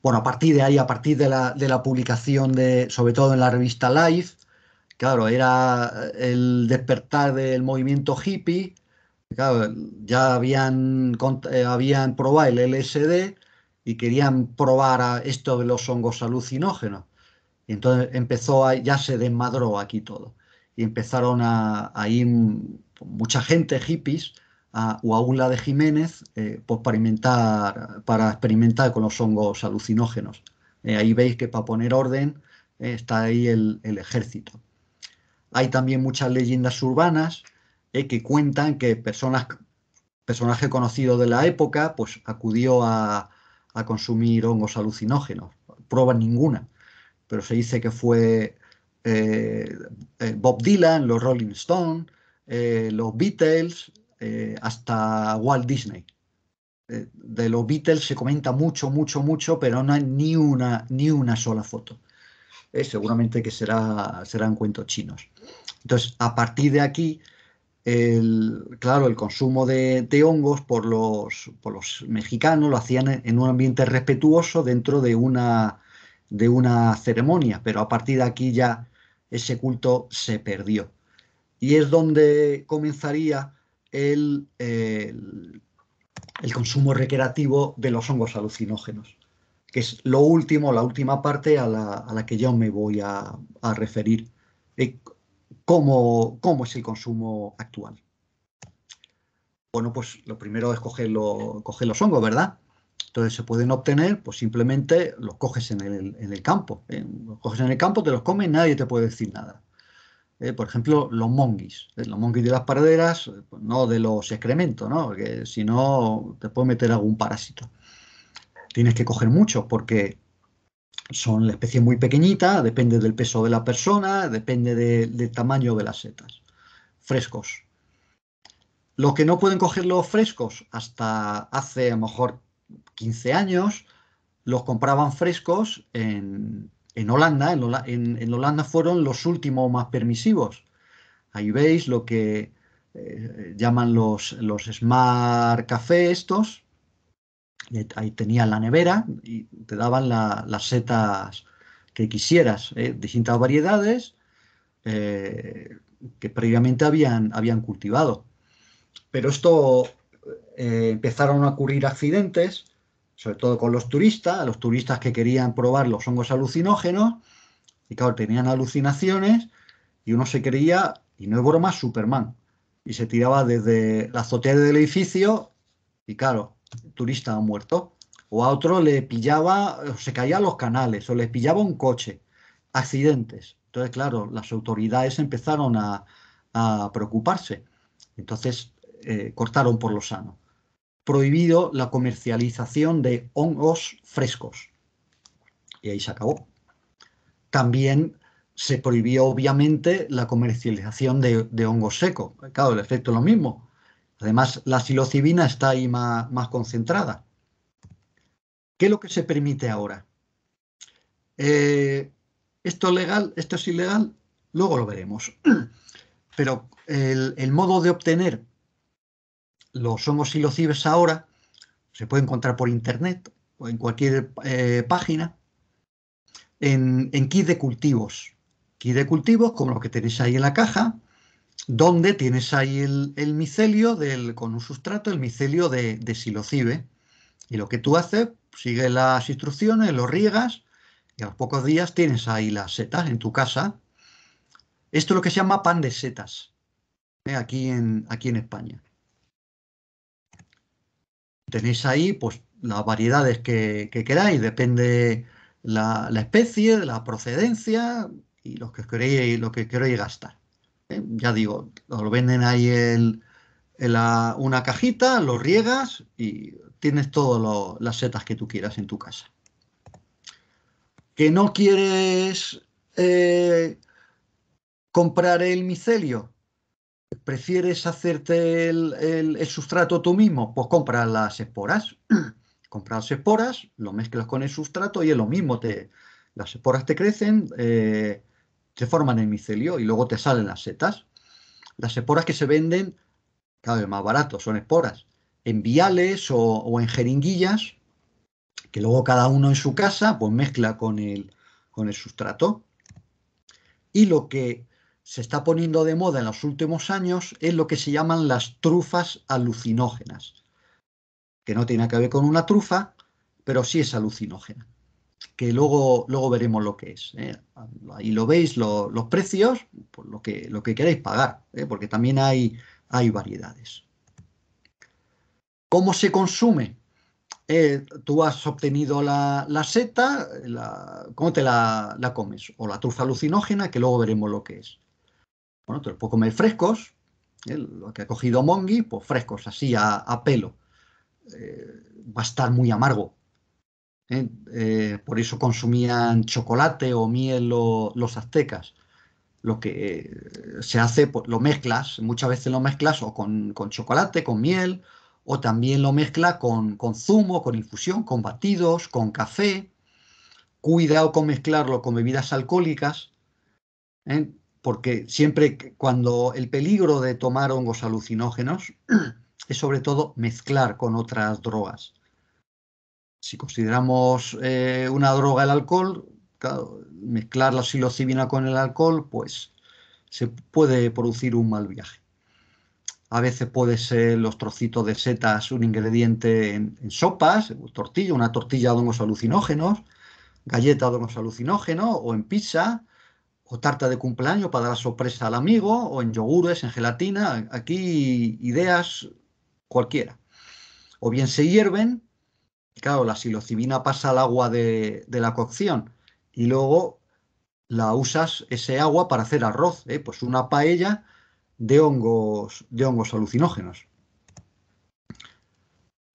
Speaker 1: Bueno, a partir de ahí, a partir de la, publicación, de, sobre todo en la revista Life, claro, era el despertar del movimiento hippie, ya habían, eh, habían probado el LSD, y querían probar a esto de los hongos alucinógenos. Y entonces empezó, ya se desmadró aquí todo. Y empezaron a, ir mucha gente, hippies, a, o de Jiménez, eh, pues para, para experimentar con los hongos alucinógenos. Eh, ahí veis que para poner orden eh, está ahí el, ejército. Hay también muchas leyendas urbanas que cuentan que personas, personaje conocido de la época pues acudió a, a consumir hongos alucinógenos. prueba ninguna, pero se dice que fue eh, eh, Bob Dylan, los Rolling Stones, eh, los Beatles, hasta Walt Disney. de los Beatles se comenta mucho, mucho, mucho, pero no hay ni una, ni una sola foto. seguramente que será, serán cuentos chinos. Entonces, a partir de aquí, el, claro, el consumo de, hongos por los, mexicanos lo hacían en un ambiente respetuoso dentro de una, ceremonia, pero a partir de aquí ya ese culto se perdió. Y es donde comenzaría el, consumo recreativo de los hongos alucinógenos, que es lo último, la última parte a la, que yo me voy a referir cómo, es el consumo actual. Bueno, pues lo primero es coger, los hongos, ¿verdad? Entonces se pueden obtener, pues simplemente los coges en el, campo. Eh, los coges en el campo, te los comes, nadie te puede decir nada. Eh, por ejemplo, los monguis, eh, los monguis de las paraderas, pues no de los excrementos, ¿no? porque si no te puede meter algún parásito. Tienes que coger muchos porque son la especie muy pequeñita, depende del peso de la persona, depende del tamaño de las setas. Frescos. Los que no pueden coger los frescos hasta hace a lo mejor 15 años, los compraban frescos en, Holanda. En, Holanda fueron los últimos más permisivos. Ahí veis lo que eh, llaman los, los smart café estos, ahí tenían la nevera y te daban las setas que quisieras, ¿eh? distintas variedades eh, que previamente habían, habían cultivado. Pero esto eh, empezaron a ocurrir accidentes, sobre todo con los turistas, los turistas que querían probar los hongos alucinógenos, y claro, tenían alucinaciones, y uno se creía, y no es broma, Superman, y se tiraba desde la azotea del edificio, y claro, turista ha muerto, o a otro le pillaba, o eh, se caía los canales, o le pillaba un coche, accidentes. Entonces, claro, las autoridades empezaron a, preocuparse. Entonces, eh, cortaron por lo sano. Prohibido la comercialización de hongos frescos. Y ahí se acabó. También se prohibió, obviamente, la comercialización de, de hongos secos. Claro, el efecto es lo mismo Además, la psilocibina está ahí más, concentrada. ¿Qué es lo que se permite ahora? Eh, ¿Esto es legal? ¿Esto es ilegal? Luego lo veremos. Pero el, modo de obtener los hongos psilocibes ahora se puede encontrar por internet o en cualquier eh, página en, en kit de cultivos. Kit de cultivos, como lo que tenéis ahí en la caja, donde tienes ahí el, micelio con un sustrato, el micelio de, de, silocibe. Y lo que tú haces, sigue las instrucciones, lo riegas y a los pocos días tienes ahí las setas en tu casa. Esto es lo que se llama pan de setas, ¿eh? aquí, en, España. Tenéis ahí pues las variedades que, queráis, depende la, la especie, la procedencia y los que queréis, lo que queréis gastar ya digo, lo venden ahí en una cajita, lo riegas y tienes todas las setas que tú quieras en tu casa. ¿Que no quieres eh, comprar el micelio? ¿Prefieres hacerte el, sustrato tú mismo? Pues compra las esporas. Compras esporas, lo mezclas con el sustrato y es lo mismo. Te, las esporas te crecen, eh, se forman en micelio y luego te salen las setas. Las esporas que se venden, cada vez más barato, son esporas, en viales o, en jeringuillas, que luego cada uno en su casa pues mezcla con el, con el sustrato. Y lo que se está poniendo de moda en los últimos años es lo que se llaman las trufas alucinógenas, que no tiene que ver con una trufa, pero sí es alucinógena que luego, luego veremos lo que es. ¿eh? Ahí lo veis, los precios, por lo que, lo que queréis pagar, ¿eh? porque también hay, hay variedades. ¿Cómo se consume? Eh, tú has obtenido la, seta, ¿cómo te la, comes? O la trufa alucinógena, que luego veremos lo que es. Bueno, te lo puedo comer frescos, lo que ha cogido Mongi, pues frescos, así a pelo. va a estar muy amargo, ¿eh? Eh, por eso consumían chocolate o miel los aztecas. Lo que eh, se hace, lo mezclas, muchas veces lo mezclas o con, chocolate, con miel, o también lo mezcla con, con, zumo, con infusión, con batidos, con café. Cuidado con mezclarlo con bebidas alcohólicas, porque siempre cuando el peligro de tomar hongos alucinógenos es sobre todo mezclar con otras drogas si consideramos eh, una droga el alcohol, mezclar la psilocibina con el alcohol, pues se puede producir un mal viaje. A veces puede ser los trocitos de setas un ingrediente en, sopas, tortilla, una tortilla de hongos alucinógenos, galleta de hongos alucinógenos, o en pizza, o tarta de cumpleaños para dar sorpresa al amigo, o en yogures, en gelatina, aquí ideas cualquiera. O bien se hierven claro, la psilocibina pasa al agua de, la cocción y luego la usas ese agua para hacer arroz, ¿eh? pues una paella de hongos, de hongos alucinógenos.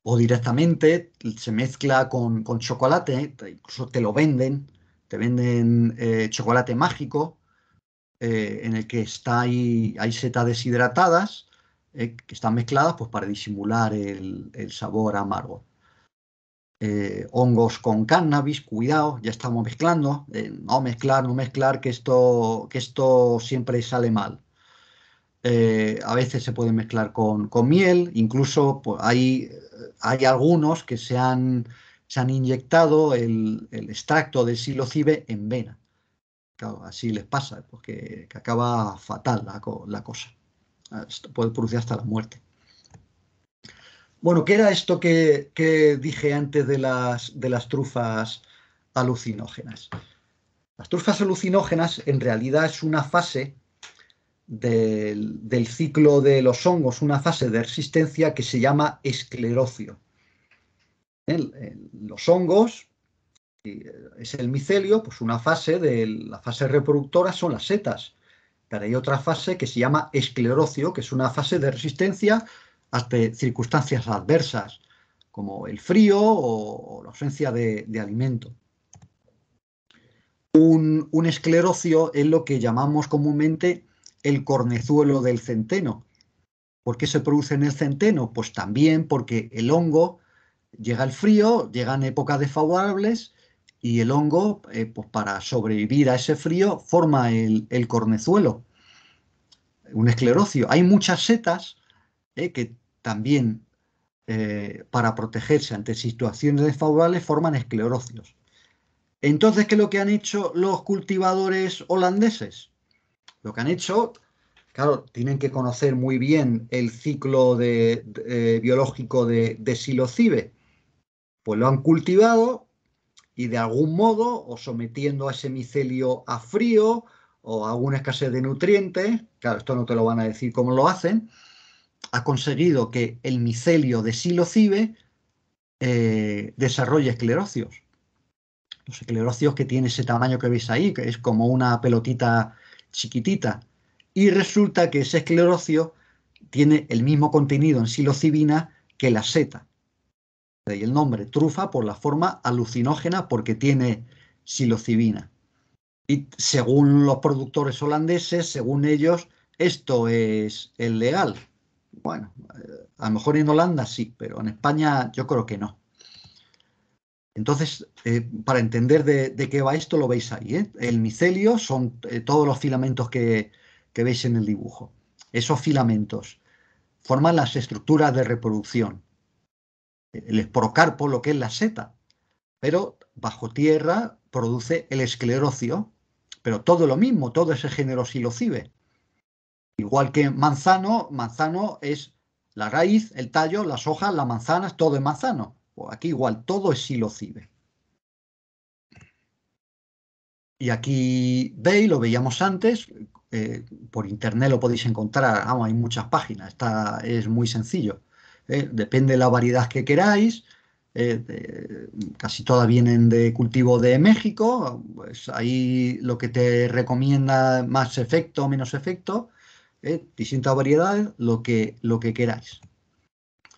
Speaker 1: O directamente se mezcla con, chocolate, ¿eh? incluso te lo venden, te venden eh, chocolate mágico, en el que está hay setas deshidratadas que están mezcladas pues, para disimular el sabor amargo. Eh, hongos con cannabis, cuidado, ya estamos mezclando, no mezclar, no mezclar, que esto, que esto siempre sale mal. Eh, a veces se puede mezclar con, miel, incluso pues, hay, hay, algunos que se han, se han inyectado el, extracto de silocibe en vena. así les pasa, porque que acaba fatal la, la cosa. Ah, esto puede producir hasta la muerte. Bueno, ¿qué era esto que, dije antes de las, trufas alucinógenas? Las trufas alucinógenas en realidad es una fase del, ciclo de los hongos, una fase de resistencia que se llama esclerocio. los hongos eh, es el micelio, pues una fase de la fase reproductora son las setas, pero hay otra fase que se llama esclerocio, que es una fase de resistencia hasta circunstancias adversas, como el frío o, la ausencia de, alimento. Un, esclerocio es lo que llamamos comúnmente el cornezuelo del centeno. ¿Por qué se produce en el centeno? Pues también porque el hongo llega al frío, llegan épocas desfavorables y el hongo, eh, pues para sobrevivir a ese frío, forma el, cornezuelo, un esclerocio. Hay muchas setas eh, que también eh, para protegerse ante situaciones desfavorables forman esclerocios. Entonces, ¿qué es lo que han hecho los cultivadores holandeses? Lo que han hecho, claro, tienen que conocer muy bien el ciclo de, eh, biológico de, de silocibe. Pues lo han cultivado y de algún modo, o sometiendo a ese micelio a frío o a alguna escasez de nutrientes, claro, esto no te lo van a decir cómo lo hacen, ha conseguido que el micelio de silocibe eh, desarrolle esclerocios. Los esclerocios que tiene ese tamaño que veis ahí, que es como una pelotita chiquitita. Y resulta que ese esclerocio tiene el mismo contenido en silocibina que la seta. De ahí el nombre, trufa por la forma alucinógena porque tiene silocibina. Y según los productores holandeses, según ellos, esto es el legal. Bueno, a lo mejor en Holanda sí, pero en España yo creo que no. Entonces, eh, para entender de, qué va esto, lo veis ahí. ¿eh? El micelio son eh, todos los filamentos que, que, veis en el dibujo. Esos filamentos forman las estructuras de reproducción. El esporocarpo, lo que es la seta, pero bajo tierra produce el esclerocio, pero todo lo mismo, todo ese género silocibe. Igual que manzano, manzano es la raíz, el tallo, las hojas, las manzanas, todo es manzano. Pues aquí igual, todo es silocibe. Y aquí veis, lo veíamos antes, eh, por internet lo podéis encontrar, hay muchas páginas, está, es muy sencillo. ¿eh? depende de la variedad que queráis, ¿eh? casi todas vienen de cultivo de México, pues ahí lo que te recomienda más efecto, o menos efecto, ¿eh? distintas variedades, lo que, lo que queráis.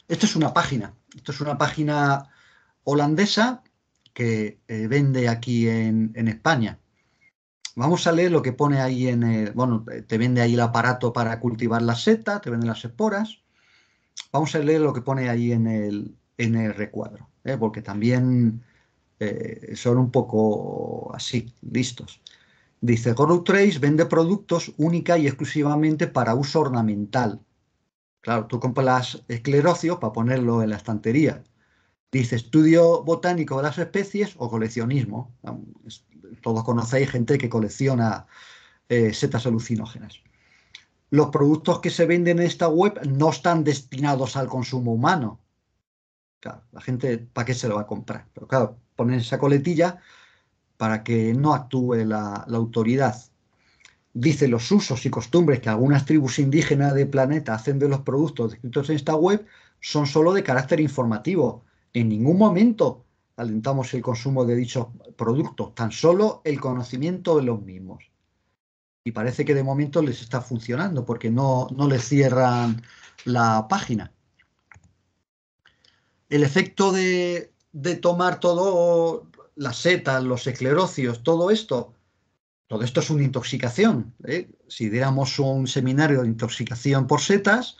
Speaker 1: Esto es una página, esto es una página holandesa que eh, vende aquí en, España. Vamos a leer lo que pone ahí en, el, eh, bueno, te vende ahí el aparato para cultivar la seta, te venden las esporas. Vamos a leer lo que pone ahí en el, en el recuadro, ¿eh? porque también son un poco así, listos. Dice, Trace vende productos única y exclusivamente para uso ornamental. Claro, tú compras esclerocio para ponerlo en la estantería. Dice, estudio botánico de las especies o coleccionismo. Todos conocéis gente que colecciona eh, setas alucinógenas. Los productos que se venden en esta web no están destinados al consumo humano. Claro, la gente, ¿para qué se lo va a comprar? Pero claro, ponen esa coletilla para que no actúe la, autoridad. Dice los usos y costumbres que algunas tribus indígenas del planeta hacen de los productos descritos en esta web son solo de carácter informativo. En ningún momento alentamos el consumo de dichos productos, tan solo el conocimiento de los mismos. Y parece que de momento les está funcionando porque no, les cierran la página. El efecto de, de tomar todo las setas, los esclerocios, todo esto, todo esto es una intoxicación. ¿eh? Si diéramos un seminario de intoxicación por setas,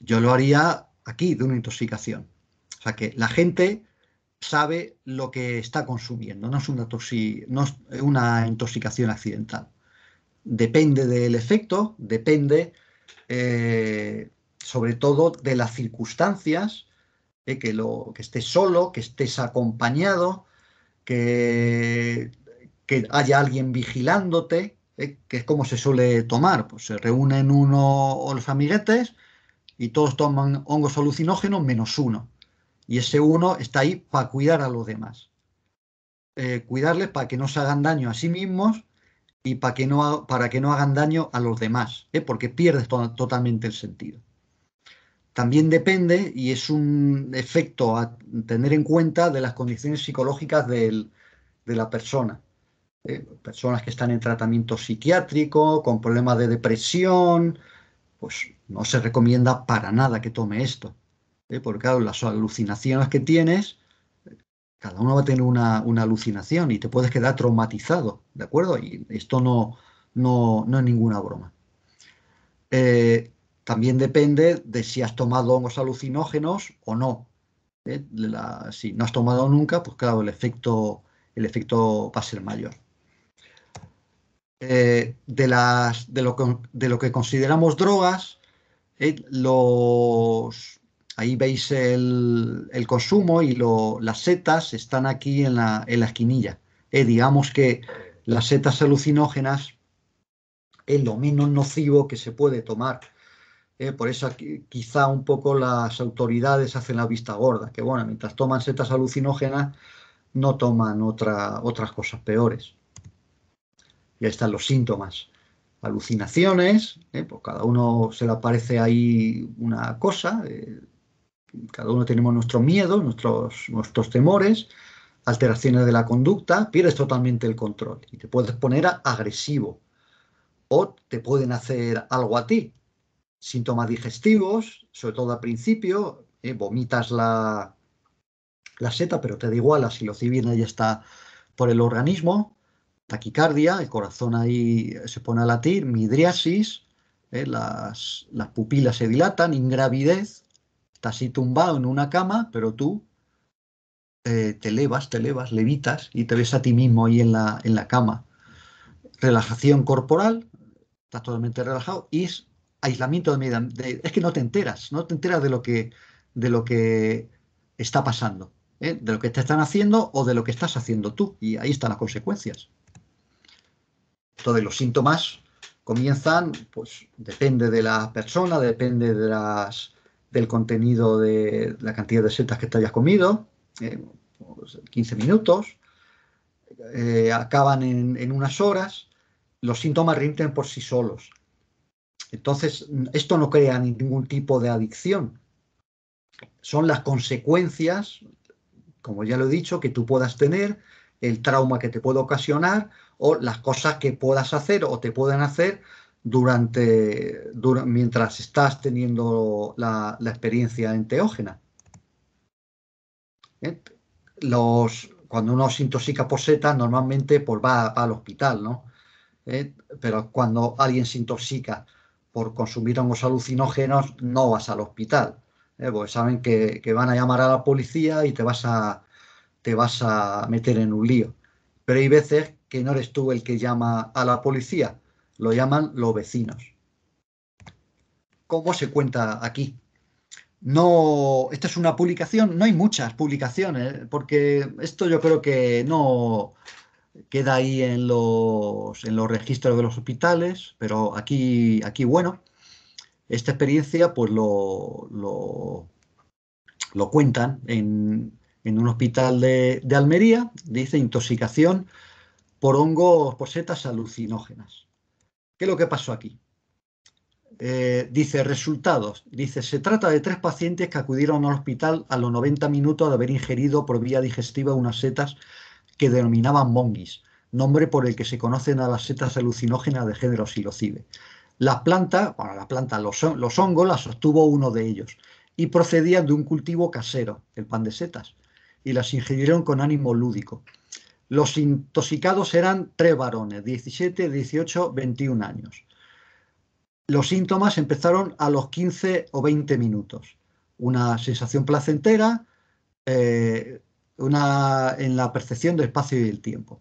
Speaker 1: yo lo haría aquí, de una intoxicación. O sea que la gente sabe lo que está consumiendo, no es una, una intoxicación accidental. Depende del efecto, depende eh, sobre todo de las circunstancias, ¿eh? que, lo, que estés solo, que estés acompañado, que, que haya alguien vigilándote, ¿eh? que es como se suele tomar. Pues se reúnen uno o los amiguetes y todos toman hongos alucinógenos menos uno. Y ese uno está ahí para cuidar a los demás. Eh, cuidarles para que no se hagan daño a sí mismos y para que no, para que no hagan daño a los demás, ¿eh? porque pierdes totalmente el sentido. También depende, y es un efecto a tener en cuenta, de las condiciones psicológicas de la persona. ¿eh? personas que están en tratamiento psiquiátrico, con problemas de depresión, pues no se recomienda para nada que tome esto. ¿eh? Porque claro, las alucinaciones que tienes, cada uno va a tener una, alucinación y te puedes quedar traumatizado, ¿de acuerdo? Y esto no, no, no es ninguna broma. Eh, también depende de si has tomado hongos alucinógenos o no. ¿eh? si no has tomado nunca, pues claro, el efecto, el efecto va a ser mayor. Eh, de, las, de, lo que, de, lo que, consideramos drogas, ¿eh? los, ahí veis el, consumo y lo, las setas están aquí en la, en la esquinilla. digamos que las setas alucinógenas es lo menos nocivo que se puede tomar eh, por eso quizá un poco las autoridades hacen la vista gorda, que bueno, mientras toman setas alucinógenas, no toman otra, otras cosas peores. Y ahí están los síntomas. Alucinaciones, eh, pues cada uno se le aparece ahí una cosa, eh, cada uno tenemos nuestro miedo nuestros, nuestros temores, alteraciones de la conducta, pierdes totalmente el control y te puedes poner agresivo. O te pueden hacer algo a ti, síntomas digestivos, sobre todo al principio, eh, vomitas la, la, seta, pero te da igual, la psilocibina ya está por el organismo, taquicardia, el corazón ahí se pone a latir, midriasis, eh, las, pupilas se dilatan, ingravidez, estás ahí tumbado en una cama, pero tú eh, te levas, te levas, levitas y te ves a ti mismo ahí en la, en la cama. Relajación corporal, estás totalmente relajado y aislamiento de, medida. es que no te enteras, no te enteras de lo que, de lo que está pasando, ¿eh? de lo que te están haciendo o de lo que estás haciendo tú. Y ahí están las consecuencias. Entonces los síntomas comienzan, pues depende de la persona, depende de las, del contenido de la cantidad de setas que te hayas comido, 15 eh, pues, minutos, eh, acaban en, en unas horas, los síntomas rinden por sí solos entonces, esto no crea ningún tipo de adicción. Son las consecuencias, como ya lo he dicho, que tú puedas tener, el trauma que te puede ocasionar o las cosas que puedas hacer o te pueden hacer durante, mientras estás teniendo la, experiencia enteógena. ¿Eh? cuando uno se intoxica por seta, normalmente pues, va, al hospital, ¿no? ¿Eh? Pero cuando alguien se intoxica por consumir hongos alucinógenos no vas al hospital. ¿eh? saben que, van a llamar a la policía y te vas a, te vas a meter en un lío. Pero hay veces que no eres tú el que llama a la policía, lo llaman los vecinos. ¿Cómo se cuenta aquí? No, esta es una publicación, no hay muchas publicaciones, ¿eh? porque esto yo creo que no, queda ahí en los, en los registros de los hospitales, pero aquí, aquí bueno, esta experiencia pues lo, lo, cuentan en, un hospital de, Almería, dice intoxicación por hongos, por setas alucinógenas. ¿Qué es lo que pasó aquí? Eh, dice resultados. Dice, se trata de tres pacientes que acudieron al hospital a los 90 minutos de haber ingerido por vía digestiva unas setas que denominaban mongis, nombre por el que se conocen a las setas alucinógenas de género psilocibe. Las plantas, bueno, las plantas, los, los hongos las obtuvo uno de ellos y procedían de un cultivo casero, el pan de setas, y las ingirieron con ánimo lúdico. Los intoxicados eran tres varones, 17, 18, 21 años. Los síntomas empezaron a los 15 o 20 minutos. Una sensación placentera, eh, en la percepción del espacio y del tiempo.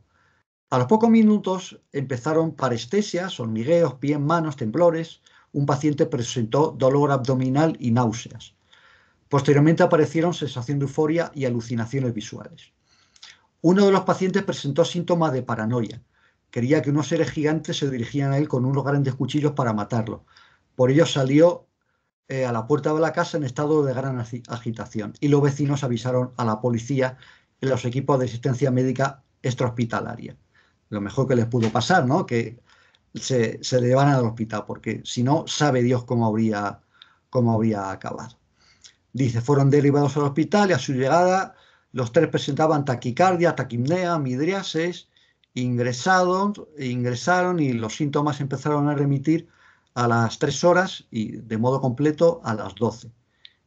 Speaker 1: A los pocos minutos empezaron parestesias, hormigueos, pies, manos, temblores. Un paciente presentó dolor abdominal y náuseas. Posteriormente aparecieron sensación de euforia y alucinaciones visuales. Uno de los pacientes presentó síntomas de paranoia. Quería que unos seres gigantes se dirigían a él con unos grandes cuchillos para matarlo. Por ello salió eh, a la puerta de la casa en estado de gran agitación y los vecinos avisaron a la policía y los equipos de asistencia médica extrahospitalaria. Lo mejor que les pudo pasar, ¿no? Que se, se le al hospital, porque si no, sabe Dios cómo habría, habría acabado. Dice, fueron derivados al hospital y a su llegada los tres presentaban taquicardia, taquimnea, midriasis, ingresaron y los síntomas empezaron a remitir a las 3 horas y de modo completo a las 12.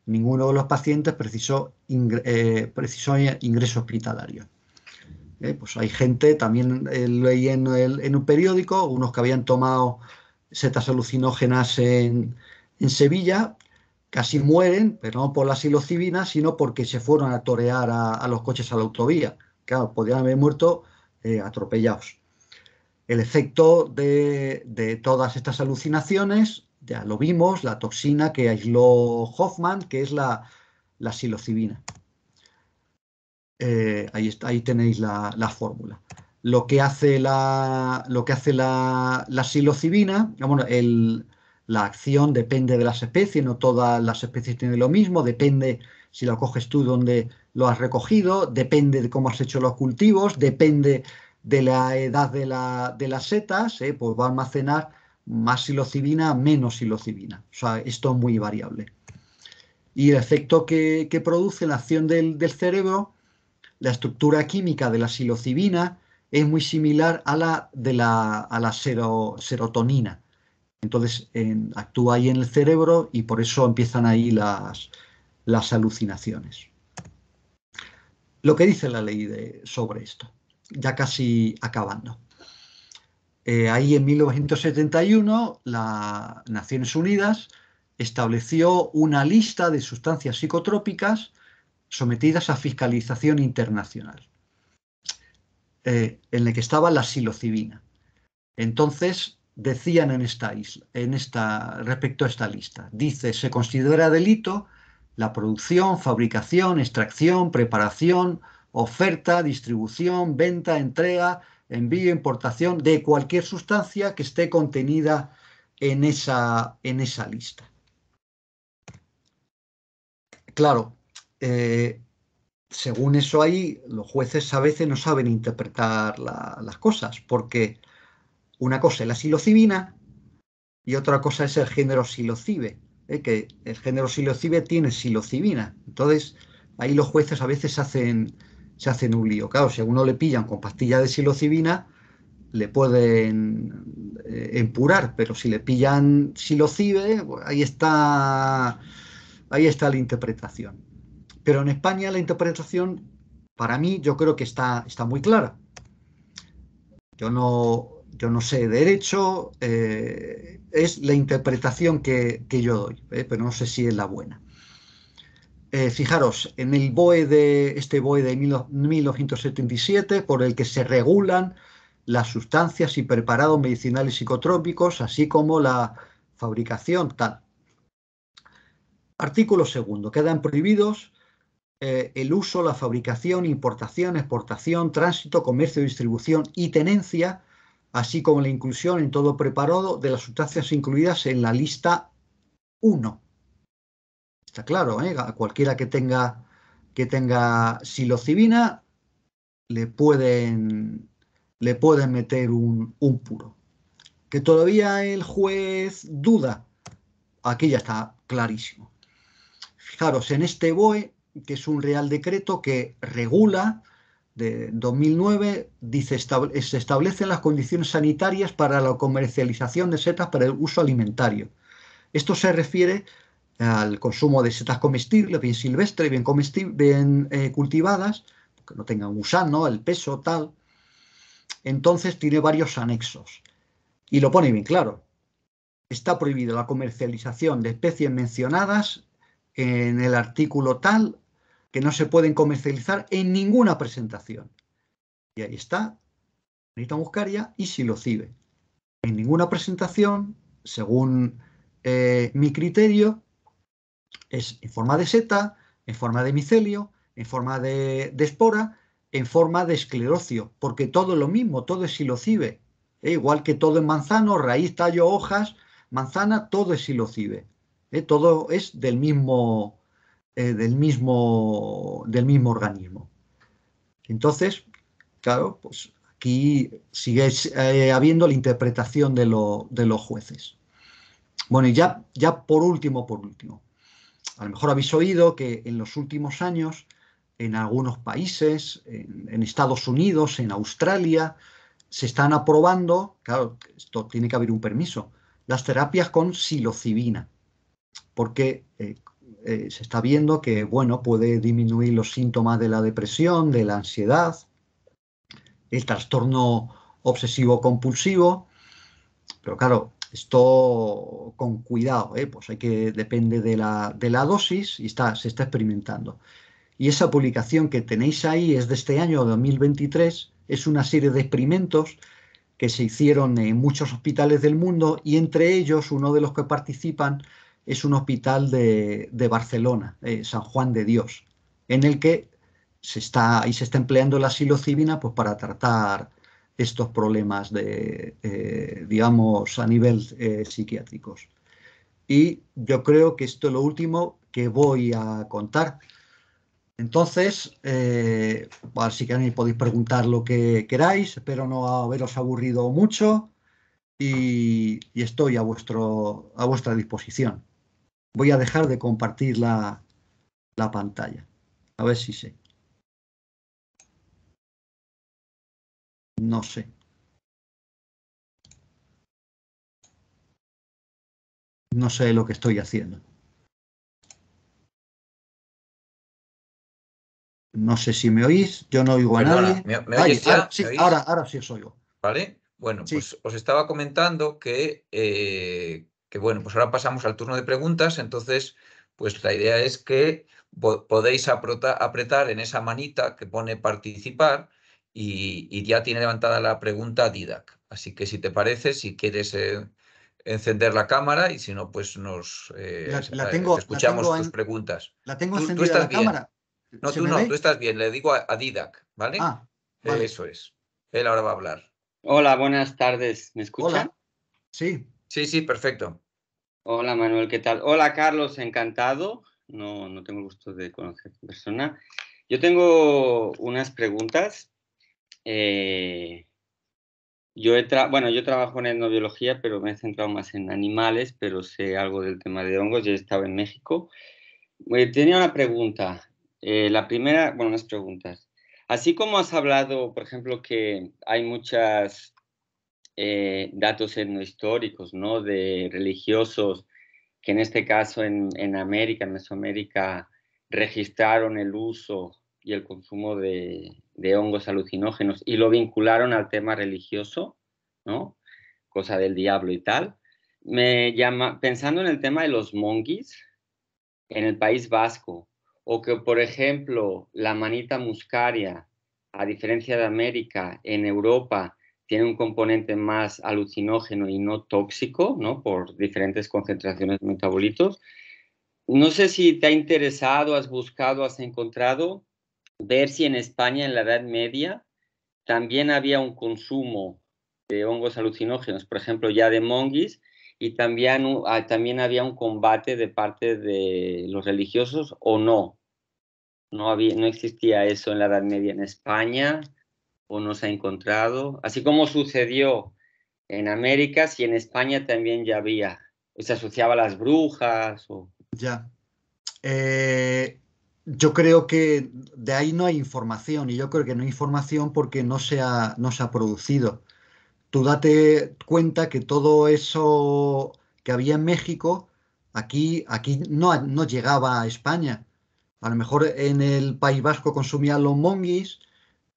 Speaker 1: Ninguno de los pacientes precisó, eh, precisó ingreso hospitalario. Eh, pues hay gente, también eh, leí en, un periódico, unos que habían tomado setas alucinógenas en, Sevilla, casi mueren, pero no por la psilocibina, sino porque se fueron a torear a, los coches a la autovía. Claro, podrían haber muerto atropellados. El efecto de, todas estas alucinaciones, ya lo vimos, la toxina que aisló Hoffman, que es la, la psilocibina. Eh, ahí, ahí, tenéis la, fórmula. Lo que hace la, lo que hace la, la psilocibina, ah, bueno, la acción depende de las especies, no todas las especies tienen lo mismo, depende si la coges tú donde lo has recogido, depende de cómo has hecho los cultivos, depende de la edad de, las setas, eh, pues va a almacenar más silocibina, menos silocibina. O sea, esto es muy variable. Y el efecto que, produce la acción del, cerebro, la estructura química de la silocibina es muy similar a la de la, la serotonina. Entonces actúa ahí en el cerebro y por eso empiezan ahí las, las alucinaciones. Lo que dice la ley de, sobre esto ya casi acabando. Eh, ahí en 1971 las Naciones Unidas estableció una lista de sustancias psicotrópicas sometidas a fiscalización internacional, eh, en la que estaba la silocibina. Entonces, decían en esta en esta, respecto a esta lista, dice, se considera delito la producción, fabricación, extracción, preparación, oferta, distribución, venta, entrega, envío, importación de cualquier sustancia que esté contenida en esa, en esa lista. Claro, eh, según eso ahí, los jueces a veces no saben interpretar las cosas, porque una cosa es la silocibina y otra cosa es el género silocibe, ¿eh? que el género silocibe tiene silocibina. Entonces, ahí los jueces a veces hacen se hacen un lío. Claro, si a uno le pillan con pastilla de silocibina, le pueden eh, empurar, pero si le pillan silocibe, ahí está, ahí está la interpretación. Pero en España la interpretación, para mí, yo creo que está, está muy clara. Yo no, yo no sé derecho, eh, es la interpretación que, que yo doy, eh, pero no sé si es la buena. Eh, fijaros, en el BOE de este BOE de 1977, por el que se regulan las sustancias y preparados medicinales psicotrópicos, así como la fabricación tal. Artículo segundo. Quedan prohibidos eh, el uso, la fabricación, importación, exportación, tránsito, comercio, distribución y tenencia, así como la inclusión en todo preparado de las sustancias incluidas en la lista 1 está claro, ¿eh? cualquiera que tenga, que tenga psilocibina le pueden, le pueden meter un, puro. Que todavía el juez duda, aquí ya está clarísimo. Fijaros, en este BOE, que es un real decreto que regula de 2009 dice se establecen las condiciones sanitarias para la comercialización de setas para el uso alimentario. Esto se refiere al consumo de setas comestibles, bien silvestres, bien, comestibles, bien eh, cultivadas, que no tengan gusano, el peso, tal. Entonces tiene varios anexos. Y lo pone bien claro. Está prohibida la comercialización de especies mencionadas en el artículo tal que no se pueden comercializar en ninguna presentación. Y ahí está, Anita Muscaria y cibe En ninguna presentación, según eh, mi criterio, es en forma de seta, en forma de micelio, en forma de, espora, en forma de esclerocio, porque todo es lo mismo, todo es silocibe. Igual que todo en manzano, raíz, tallo, hojas, manzana, todo es silocibe. ¿Eh? Todo es del mismo, eh, del mismo, del mismo organismo. Entonces, claro, pues aquí sigue eh, habiendo la interpretación de, los jueces. Bueno, y ya, ya por último, por último, a lo mejor habéis oído que en los últimos años, en algunos países, en, Estados Unidos, en Australia, se están aprobando, claro, esto tiene que haber un permiso, las terapias con psilocibina, porque eh, eh, se está viendo que, bueno, puede disminuir los síntomas de la depresión, de la ansiedad, el trastorno obsesivo compulsivo, pero claro, esto con cuidado, ¿eh? pues hay que, depende de la, dosis y está, se está experimentando. Y esa publicación que tenéis ahí es de este año 2023, es una serie de experimentos que se hicieron en muchos hospitales del mundo y entre ellos uno de los que participan es un hospital de, de Barcelona, eh, San Juan de Dios, en el que se está, y se está empleando la psilocibina pues, para tratar estos problemas de, eh, digamos, a nivel eh, psiquiátricos. Y yo creo que esto es lo último que voy a contar. Entonces, eh, así que podéis preguntar lo que queráis, espero no haberos aburrido mucho y, estoy a, vuestro, a vuestra disposición. Voy a dejar de compartir la, la pantalla. A ver si sé.
Speaker 2: No sé. No sé lo que estoy haciendo.
Speaker 1: No sé si me oís, yo no oigo a nadie. Ahora, sí, os oigo.
Speaker 3: Vale, bueno, pues os estaba comentando que, eh, que, bueno, pues ahora pasamos al turno de preguntas, entonces, pues la idea es que podéis apretar en esa manita que pone participar y, ya tiene levantada la pregunta Didac. Así que si te parece, si quieres eh, encender la cámara y si no, pues nos eh, eh, escuchamos tus preguntas.
Speaker 1: La tengo encendida ¿Tú, estás la bien? cámara. No, tú no, tú
Speaker 3: estás bien. Le digo a, Didac, ¿vale? Ah, Eso es. Él
Speaker 2: ahora va a hablar. Hola, buenas tardes. ¿Me escuchan? Sí. Sí, sí, perfecto. Hola Manuel, ¿qué tal? Hola Carlos, encantado. No, no tengo gusto de a tu persona. Yo tengo unas preguntas eh, yo bueno, yo trabajo en etnobiología, pero me he centrado más en animales, pero sé algo del tema de hongos, yo estaba en México. tenía una pregunta. Eh, la primera, bueno, unas preguntas. Así como has hablado, por ejemplo, que hay muchos eh, datos etnohistóricos, ¿no? De religiosos, que en este caso en, en América, en Mesoamérica, registraron el uso y el consumo de, de hongos alucinógenos y lo vincularon al tema religioso, ¿no? Cosa del diablo y tal. Me llama, pensando en el tema de los monkeys en el País Vasco, o que, por ejemplo, la manita muscaria, a diferencia de América, en Europa tiene un componente más alucinógeno y no tóxico, ¿no? Por diferentes concentraciones de metabolitos. No sé si te ha interesado, has buscado, has encontrado ver si en España en la Edad Media también había un consumo de hongos alucinógenos, por ejemplo, ya de monguis, y también, ah, también había un combate de parte de los religiosos o no. No, había, no existía eso en la Edad Media en España o no se ha encontrado, así como sucedió en América, si en España también ya había, se asociaba las brujas. O...
Speaker 1: Ya. Eh, yo creo que de ahí no hay información y yo creo que no hay información porque no se ha, no se ha producido. Tú date cuenta que todo eso que había en México, aquí, aquí no, llegaba a España. A lo mejor en el País Vasco consumían los monguis,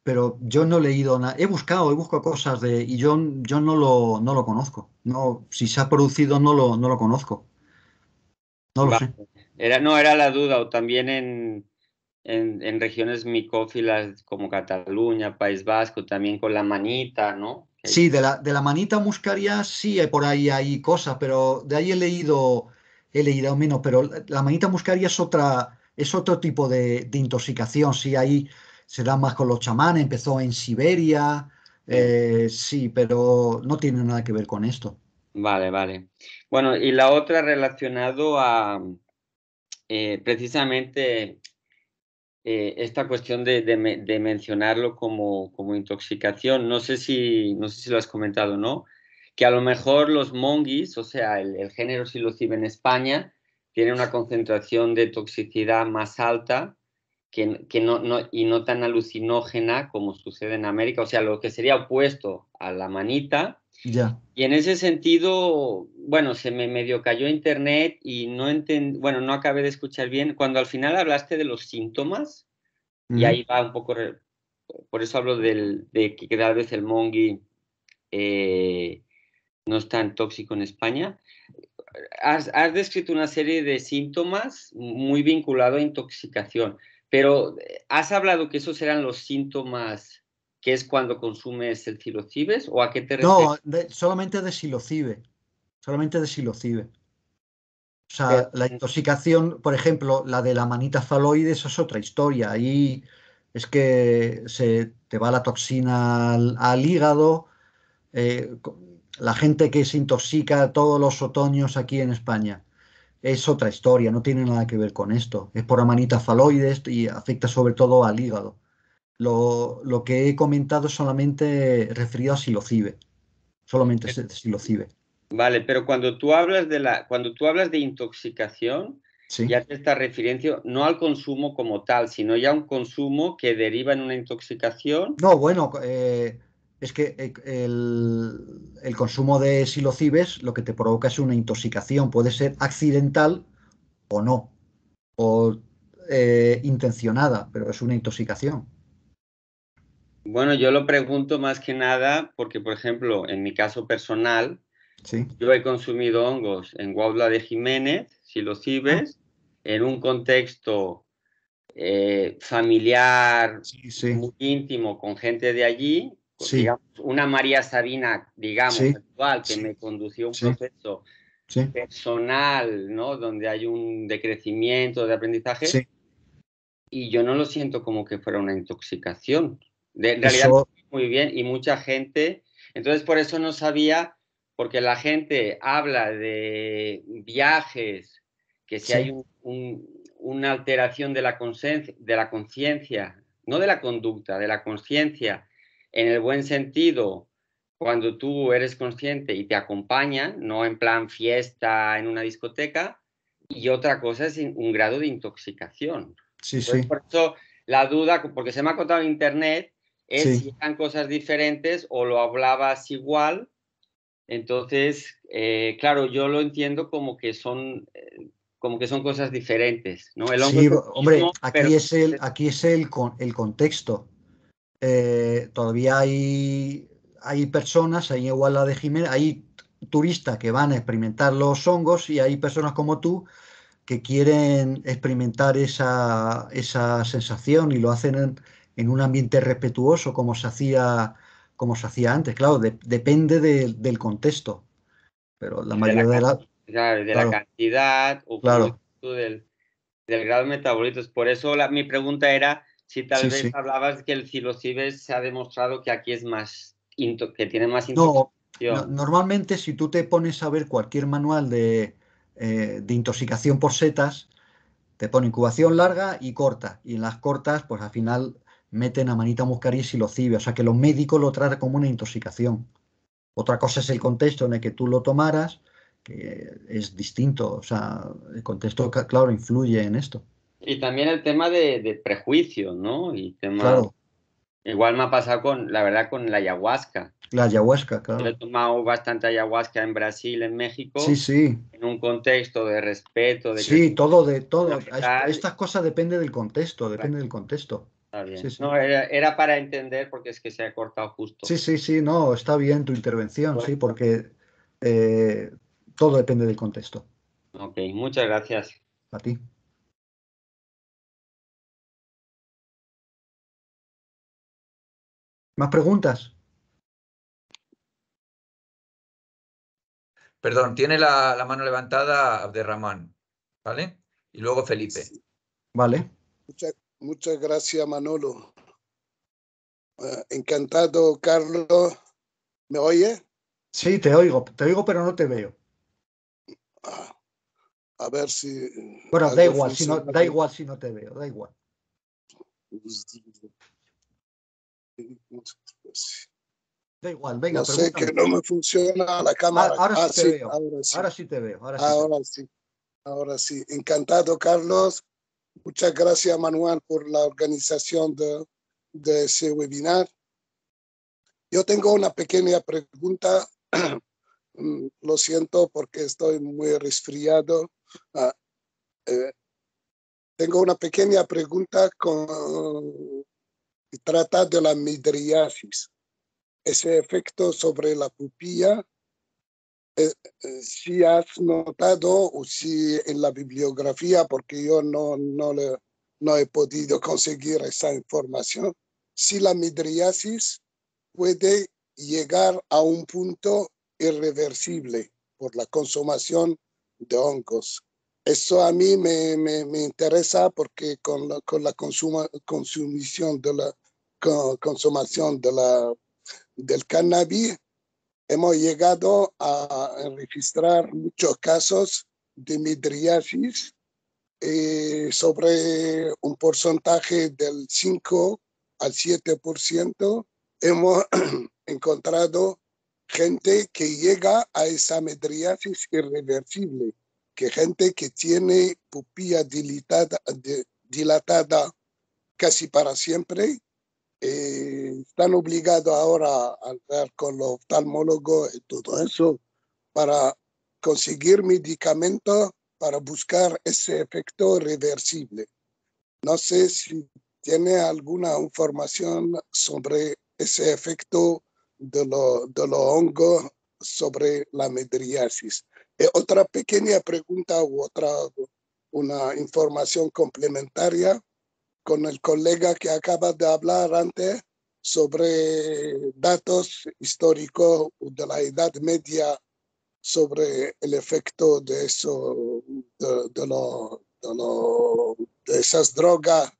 Speaker 1: pero yo no he leído nada. He buscado, he buscado cosas de. y yo, yo no, lo, no lo conozco. No, si se ha producido, no lo, no lo conozco. No lo sé.
Speaker 2: Era, no, era la duda, o también en, regiones micófilas como Cataluña, País Vasco, también con la manita, ¿no?
Speaker 1: Sí, de la, de la manita muscaria sí hay por ahí hay cosas, pero de ahí he leído, he leído menos, pero la manita muscaria es otra, es otro tipo de, intoxicación, sí, ahí se da más con los chamanes, empezó en Siberia, eh, sí, pero no tiene nada que ver con esto.
Speaker 2: Vale, vale. Bueno, y la otra relacionado a, eh, precisamente eh, esta cuestión de, mencionarlo como, intoxicación, no sé, si, lo has comentado, o ¿no? Que a lo mejor los monguis, o sea, el, género silocibe en España, tiene una concentración de toxicidad más alta y no tan alucinógena como sucede en América, o sea, lo que sería opuesto a la manita,
Speaker 1: y
Speaker 2: en ese sentido, bueno, se me medio cayó internet y no bueno, no acabé de escuchar bien. Cuando al final hablaste de los síntomas, y ahí va un poco, por eso hablo de que tal vez el mongi eh, no es tan tóxico en España. Has, has, descrito una serie de síntomas muy vinculado a intoxicación, pero eh, has hablado que esos eran los síntomas que es cuando consumes el silocibes o a qué te refieres?
Speaker 1: No, solamente de silocibe, solamente de silocibe. O sea, la intoxicación, por ejemplo, la de la manita faloide, es otra historia. Ahí es que se te va la toxina al, hígado. Eh, la gente que se intoxica todos los otoños aquí en España es otra historia, no tiene nada que ver con esto. Es por la manita faloides y afecta sobre todo al hígado. Lo, que he comentado es solamente referido a silocibe, solamente silocibe.
Speaker 2: Vale, pero cuando tú hablas de la, cuando tú hablas de intoxicación, ya te estás refiriendo no al consumo como tal, sino ya a un consumo que deriva en una intoxicación.
Speaker 1: No, bueno, eh, es que eh, el, consumo de silocibes lo que te provoca es una intoxicación, puede ser accidental o no, o eh, intencionada, pero es una intoxicación.
Speaker 2: Bueno, yo lo pregunto más que nada porque, por ejemplo, en mi caso personal, yo he consumido hongos en Guaubla de Jiménez, si lo sirves, ah. en un contexto eh, familiar muy íntimo con gente de allí, una María Sabina, digamos, que me condució un proceso personal, ¿no? Donde hay un decrecimiento de aprendizaje. Y yo no lo siento como que fuera una intoxicación. De, en realidad, muy bien, y mucha gente. Entonces, por eso no sabía, porque la gente habla de viajes, que si hay una alteración de la conciencia, no de la conducta, de la conciencia, en el buen sentido, cuando tú eres consciente y te acompañan, no en plan fiesta en una discoteca, y otra cosa es un grado de intoxicación. Sí, sí. Por eso la duda, porque se me ha contado en internet es si eran cosas diferentes o lo hablabas igual. Entonces, eh, claro, yo lo entiendo como que son eh, como que son cosas diferentes, ¿no? El sí, hombre, aquí
Speaker 1: es el aquí es el con el contexto. Eh, todavía hay hay personas, hay igual la de Jiménez, hay turistas que van a experimentar los hongos y hay personas como tú que quieren experimentar esa, esa sensación y lo hacen en, en un ambiente respetuoso como se hacía, como se hacía antes. Claro, depende del contexto, pero la mayoría de
Speaker 2: la... de la, cantidad o claro. del, grado de metabolitos. Por eso mi pregunta era si tal vez hablabas que el psilocibes se ha demostrado que aquí es más, que tiene más no,
Speaker 1: normalmente si tú te pones a ver cualquier manual eh, de intoxicación por setas, te pone incubación larga y corta. Y en las cortas, pues al final meten a manita muscaria y lo cibe, O sea, que los médicos lo tratan como una intoxicación. Otra cosa es el contexto en el que tú lo tomaras, que es distinto. O sea, el contexto, claro, influye en esto.
Speaker 2: Y también el tema de, prejuicio ¿no? Y tema... Claro. Igual me ha pasado con, la verdad, con la ayahuasca. La ayahuasca, claro. Yo he tomado bastante ayahuasca en Brasil, en México. Sí, sí. En un contexto de respeto. De sí,
Speaker 1: todo, de todo. Estas cosas depende del contexto, depende del contexto.
Speaker 2: No, era, para entender porque es que se ha cortado justo.
Speaker 1: Sí, sí, sí, no, está bien tu intervención, sí, porque eh, todo depende del contexto.
Speaker 2: Ok, muchas gracias.
Speaker 1: A ti. ¿Más preguntas?
Speaker 2: Perdón, tiene la, mano
Speaker 3: levantada Abderramán, ¿vale? Y luego Felipe.
Speaker 4: Vale. Muchas gracias, Manolo. Ah, encantado, Carlos. ¿Me oye?
Speaker 1: Sí, te oigo, te oigo, pero no te veo.
Speaker 4: Ah, a ver si. Bueno, da igual, si no, da igual si no te veo, da igual.
Speaker 1: Da igual, venga. No sé que no me funciona la cámara. Ah, ahora, sí, te veo. Ahora sí. te veo. Ahora
Speaker 4: sí. Ahora sí. Encantado, Carlos. Muchas gracias, Manuel, por la organización de, ese webinar. Yo tengo una pequeña pregunta. Mm, lo siento porque estoy muy resfriado. Ah, eh, tengo una pequeña pregunta con trata de la midriasis, ese efecto sobre la pupilla eh, eh, si has notado o si en la bibliografía, porque yo no, no, he podido conseguir esa información, si la midriasis puede llegar a un punto irreversible por la consumación de hongos. Eso a mí me, me, me interesa porque con la, con la consuma, consumición de la consumación de la, del cannabis hemos llegado a registrar muchos casos de midriasis eh, sobre un porcentaje del 5 al 7%. Hemos encontrado gente que llega a esa midriasis irreversible, que gente que tiene pupilla dilatada casi para siempre, eh, están obligados ahora a hablar con los oftalmólogos y todo eso para conseguir medicamentos para buscar ese efecto reversible. No sé si tiene alguna información sobre ese efecto de, de los hongos sobre la medriasis. Eh, otra pequeña pregunta u otra, una información complementaria con el colega que acaba de hablar antes sobre datos históricos de la Edad Media, sobre el efecto de, eso, de, de, esas drogas.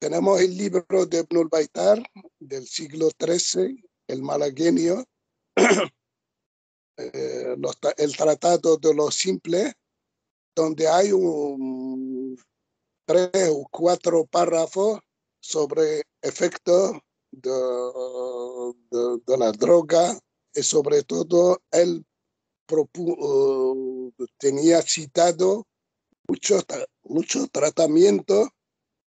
Speaker 4: Tenemos el libro de Ibn Baitar del siglo XIII, El Malaguenio, eh, el Tratado de lo Simple, donde hay un tres o cuatro párrafos sobre efectos de, de, la droga y sobre todo él uh, tenía citado muchos mucho tratamientos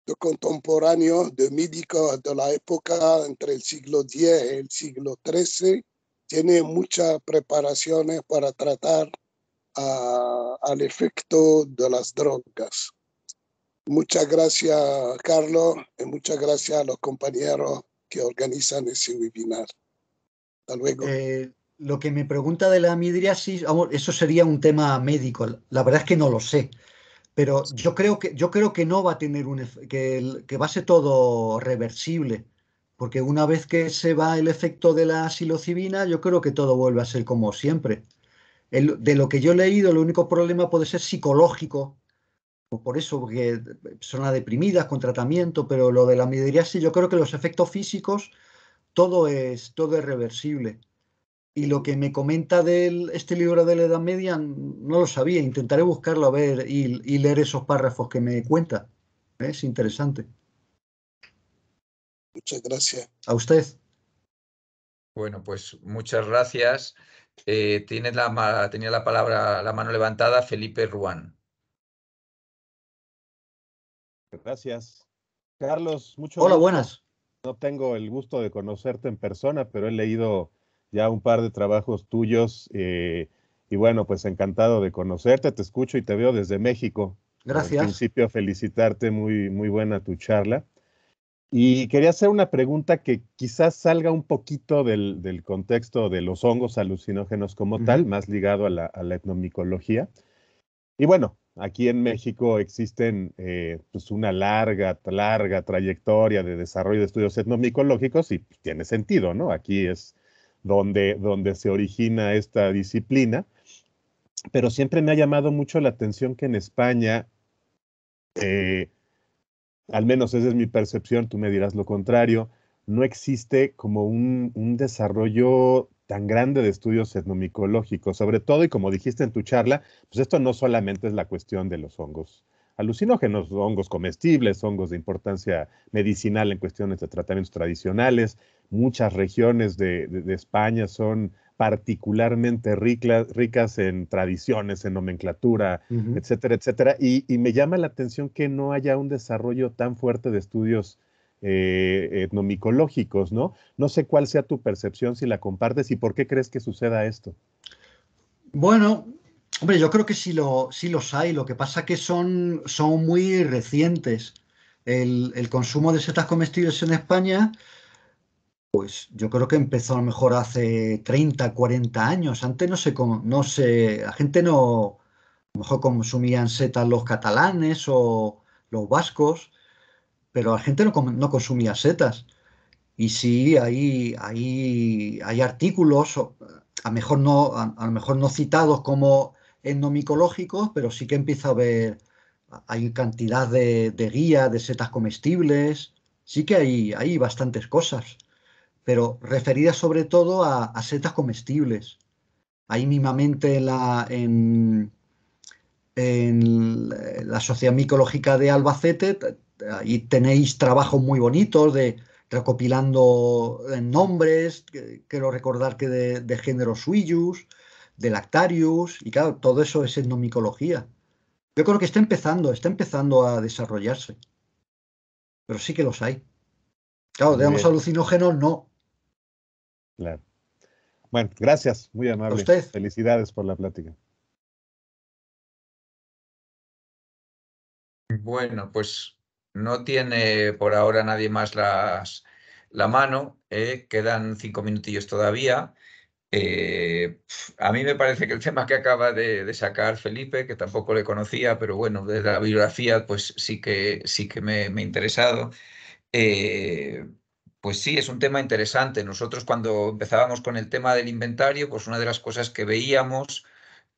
Speaker 4: de contemporáneos de médicos de la época entre el siglo X y el siglo XIII. Tiene muchas preparaciones para tratar uh, al efecto de las drogas. Muchas gracias, Carlos, y muchas gracias a los compañeros que organizan ese webinar. Hasta luego.
Speaker 1: Eh, lo que me pregunta de la midriasis, eso sería un tema médico. La verdad es que no lo sé, pero yo creo que yo creo que no va a tener un que, que va a ser todo reversible, porque una vez que se va el efecto de la psilocibina, yo creo que todo vuelve a ser como siempre. de lo que yo he leído, el único problema puede ser psicológico pues por eso, son personas deprimidas con tratamiento, pero lo de la sí. yo creo que los efectos físicos, todo es, todo es reversible. Y lo que me comenta de este libro de la Edad Media, no lo sabía. Intentaré buscarlo a ver y, leer esos párrafos que me cuenta. ¿eh? Es interesante.
Speaker 4: Muchas gracias.
Speaker 1: A usted.
Speaker 3: Bueno, pues muchas gracias. Eh, tenía la palabra, la mano levantada, Felipe Ruán.
Speaker 5: Gracias. Carlos, mucho Hola, buenas. No tengo el gusto de conocerte en persona, pero he leído ya un par de trabajos tuyos eh, y bueno, pues encantado de conocerte, te escucho y te veo desde México. Gracias. En principio, felicitarte, muy, muy buena tu charla. Y quería hacer una pregunta que quizás salga un poquito del, contexto de los hongos alucinógenos como tal, más ligado a la etnomicología. Y bueno, aquí en México existen eh, pues, una larga, larga trayectoria de desarrollo de estudios etnomicológicos y tiene sentido, ¿no? Aquí es donde, donde se origina esta disciplina, pero siempre me ha llamado mucho la atención que en España, eh, al menos esa es mi percepción, tú me dirás lo contrario, no existe como un, un desarrollo tan grande de estudios etnomicológicos, sobre todo, y como dijiste en tu charla, pues esto no solamente es la cuestión de los hongos alucinógenos, hongos comestibles, hongos de importancia medicinal en cuestiones de tratamientos tradicionales. Muchas regiones de, España son particularmente ricas en tradiciones, en nomenclatura, etcétera, etcétera. y, me llama la atención que no haya un desarrollo tan fuerte de estudios eh, etnomicológicos, ¿no? No sé cuál sea tu percepción, si
Speaker 1: la compartes y por qué crees que suceda esto. Bueno, hombre, yo creo que sí, los hay, lo que pasa que son, son muy recientes. El, consumo de setas comestibles en España, pues yo creo que empezó a lo mejor hace 30, 40 años. Antes no cómo, no sé, la gente no, a lo mejor consumían setas los catalanes o los vascos, pero la gente no, no consumía setas. Y sí, hay, hay artículos, a, mejor no, a, lo mejor no citados como etnomicológicos, pero sí que empieza a haber, hay cantidad de, de guías, de setas comestibles, sí que hay, hay bastantes cosas, pero referidas sobre todo a, setas comestibles. Ahí mismamente la, en, en la Sociedad Micológica de Albacete ahí tenéis trabajos muy bonitos de recopilando eh, nombres, quiero recordar que de, género suyus, de lactarius, y claro, todo eso es etnomicología. Yo creo que está empezando, está empezando a desarrollarse. Pero sí que los hay. Claro, digamos alucinógenos, no. Claro.
Speaker 5: Bueno, gracias, muy amable. A usted. Felicidades por la plática.
Speaker 3: Bueno, pues no tiene por ahora nadie más las, la mano. Eh, quedan cinco minutillos todavía. Eh, a mí me parece que el tema que acaba de, sacar Felipe, que tampoco le conocía, pero bueno, de la biografía, pues sí que sí que me, me ha interesado. Eh, pues sí, es un tema interesante. Nosotros cuando empezábamos con el tema del inventario, pues una de las cosas que veíamos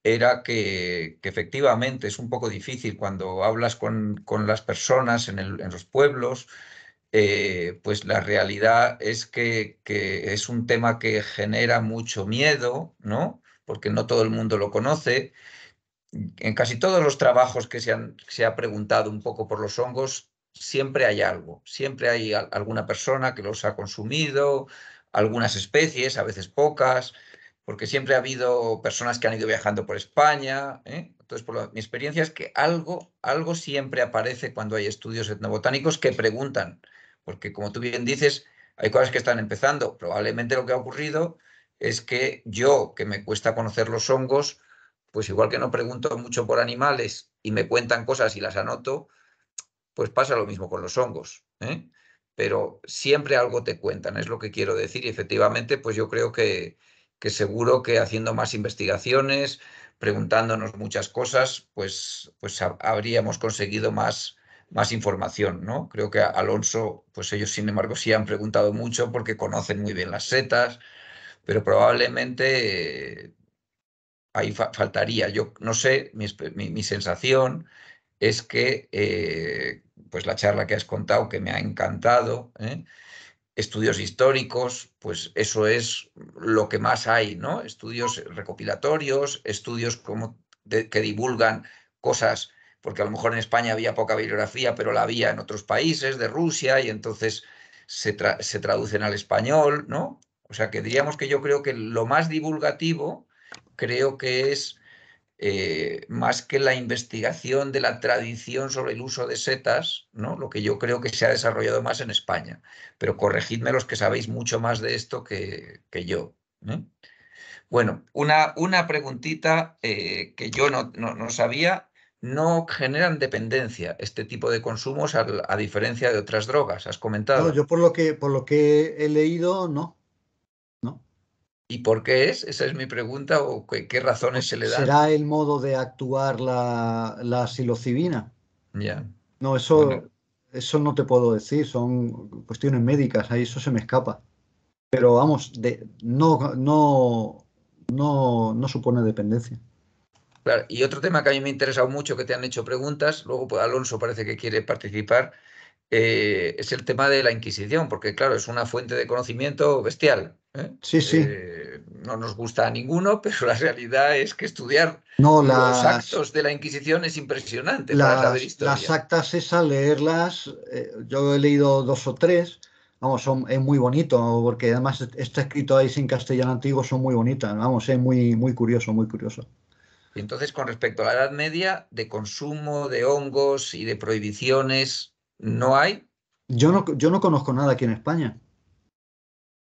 Speaker 3: era que, efectivamente es un poco difícil cuando hablas con, las personas en, los pueblos, eh, pues la realidad es que, es un tema que genera mucho miedo, Porque no todo el mundo lo conoce. En casi todos los trabajos que se, han, ha preguntado un poco por los hongos, siempre hay algo, siempre hay alguna persona que los ha consumido, algunas especies, a veces pocas, porque siempre ha habido personas que han ido viajando por España. ¿eh? Entonces, por mi experiencia es que algo, algo siempre aparece cuando hay estudios etnobotánicos que preguntan, porque como tú bien dices, hay cosas que están empezando. Probablemente lo que ha ocurrido es que yo, que me cuesta conocer los hongos, pues igual que no pregunto mucho por animales y me cuentan cosas y las anoto, pues pasa lo mismo con los hongos. ¿eh? Pero siempre algo te cuentan, es lo que quiero decir. Y efectivamente, pues yo creo que, que seguro que haciendo más investigaciones, preguntándonos muchas cosas, pues, pues habríamos conseguido más, más información, ¿no? Creo que Alonso, pues ellos sin embargo sí han preguntado mucho porque conocen muy bien las setas, pero probablemente eh, ahí faltaría. Yo no sé, mi, sensación es que eh, pues la charla que has contado, que me ha encantado, ¿eh? estudios históricos, pues eso es lo que más hay, ¿no? Estudios recopilatorios, estudios como que divulgan cosas, porque a lo mejor en España había poca bibliografía, pero la había en otros países de Rusia y entonces se, se traducen al español, ¿no? O sea, que diríamos que yo creo que lo más divulgativo creo que es eh, más que la investigación de la tradición sobre el uso de setas, ¿no? lo que yo creo que se ha desarrollado más en España. Pero corregidme los que sabéis mucho más de esto que, yo. ¿eh? Bueno, una, una preguntita eh, que yo no, sabía. No generan dependencia este tipo de consumos a, diferencia de otras drogas, has comentado. yo
Speaker 1: por lo que por lo que he leído, no.
Speaker 3: ¿Y por qué es? Esa es mi pregunta, o qué, razones se le da? ¿Será
Speaker 1: el modo de actuar la, silocibina. Ya. No, eso, eso no te puedo decir, son cuestiones médicas, ahí eso se me escapa. Pero vamos, de, no, no, no, supone dependencia.
Speaker 3: Claro, y otro tema que a mí me ha interesado mucho, que te han hecho preguntas, luego pues, Alonso parece que quiere participar, eh, es el tema de la Inquisición, porque claro, es una fuente de conocimiento bestial.
Speaker 1: ¿eh? Sí, sí. Eh,
Speaker 3: no nos gusta a ninguno, pero la realidad es que estudiar
Speaker 1: los actos
Speaker 3: de la Inquisición es impresionante. Las,
Speaker 1: actas esas, leerlas, yo he leído dos o tres. Vamos, son, es muy bonito, porque además está escrito ahí sin castellano antiguo, son muy bonitas, vamos, es muy, muy curioso, muy curioso.
Speaker 3: entonces, con respecto a la Edad Media, de consumo de hongos y de prohibiciones, no hay.
Speaker 1: Yo no, yo no conozco nada aquí en España.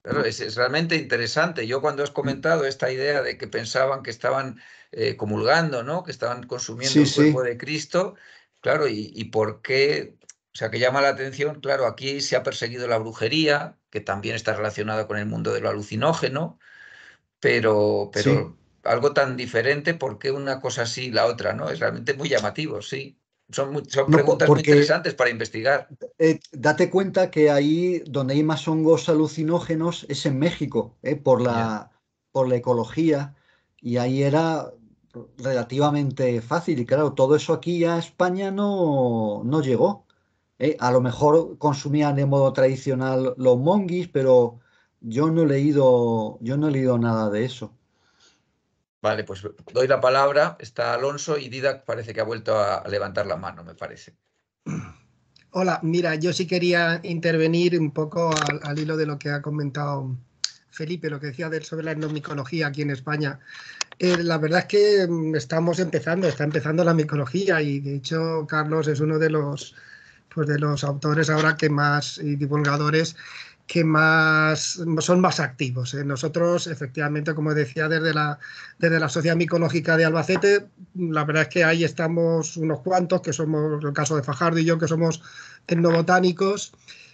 Speaker 3: es, realmente interesante. Yo cuando has comentado esta idea de que pensaban que estaban eh, comulgando, ¿no? Que estaban consumiendo el cuerpo de Cristo, claro, y, por qué, o sea, que llama la atención, claro, aquí se ha perseguido la brujería, que también está relacionada con el mundo de lo alucinógeno, pero, pero algo tan diferente, ¿por qué una cosa así y la otra, no? Es realmente muy llamativo, sí son, preguntas muy interesantes para investigar.
Speaker 1: Eh, date cuenta que ahí donde hay más hongos alucinógenos es en México, eh, por, la, por la ecología, y ahí era relativamente fácil. Y claro, todo eso aquí a España no, no llegó. Eh. a lo mejor consumían de modo tradicional los monguis, pero yo no he leído, yo no he leído nada de eso.
Speaker 3: Vale, pues doy la palabra. Está Alonso y Didac parece que ha vuelto a levantar la mano, me parece.
Speaker 6: Hola, mira, yo sí quería intervenir un poco al, hilo de lo que ha comentado Felipe, lo que decía de sobre la etnomicología aquí en España. Eh, la verdad es que mm, estamos empezando, está empezando la micología y de hecho Carlos es uno de los, pues, de los autores ahora que más y divulgadores que más son más activos. ¿eh? Nosotros, efectivamente, como decía, desde la, desde la Sociedad Micológica de Albacete, la verdad es que ahí estamos unos cuantos, que somos, el caso de Fajardo y yo, que somos etnobotánicos,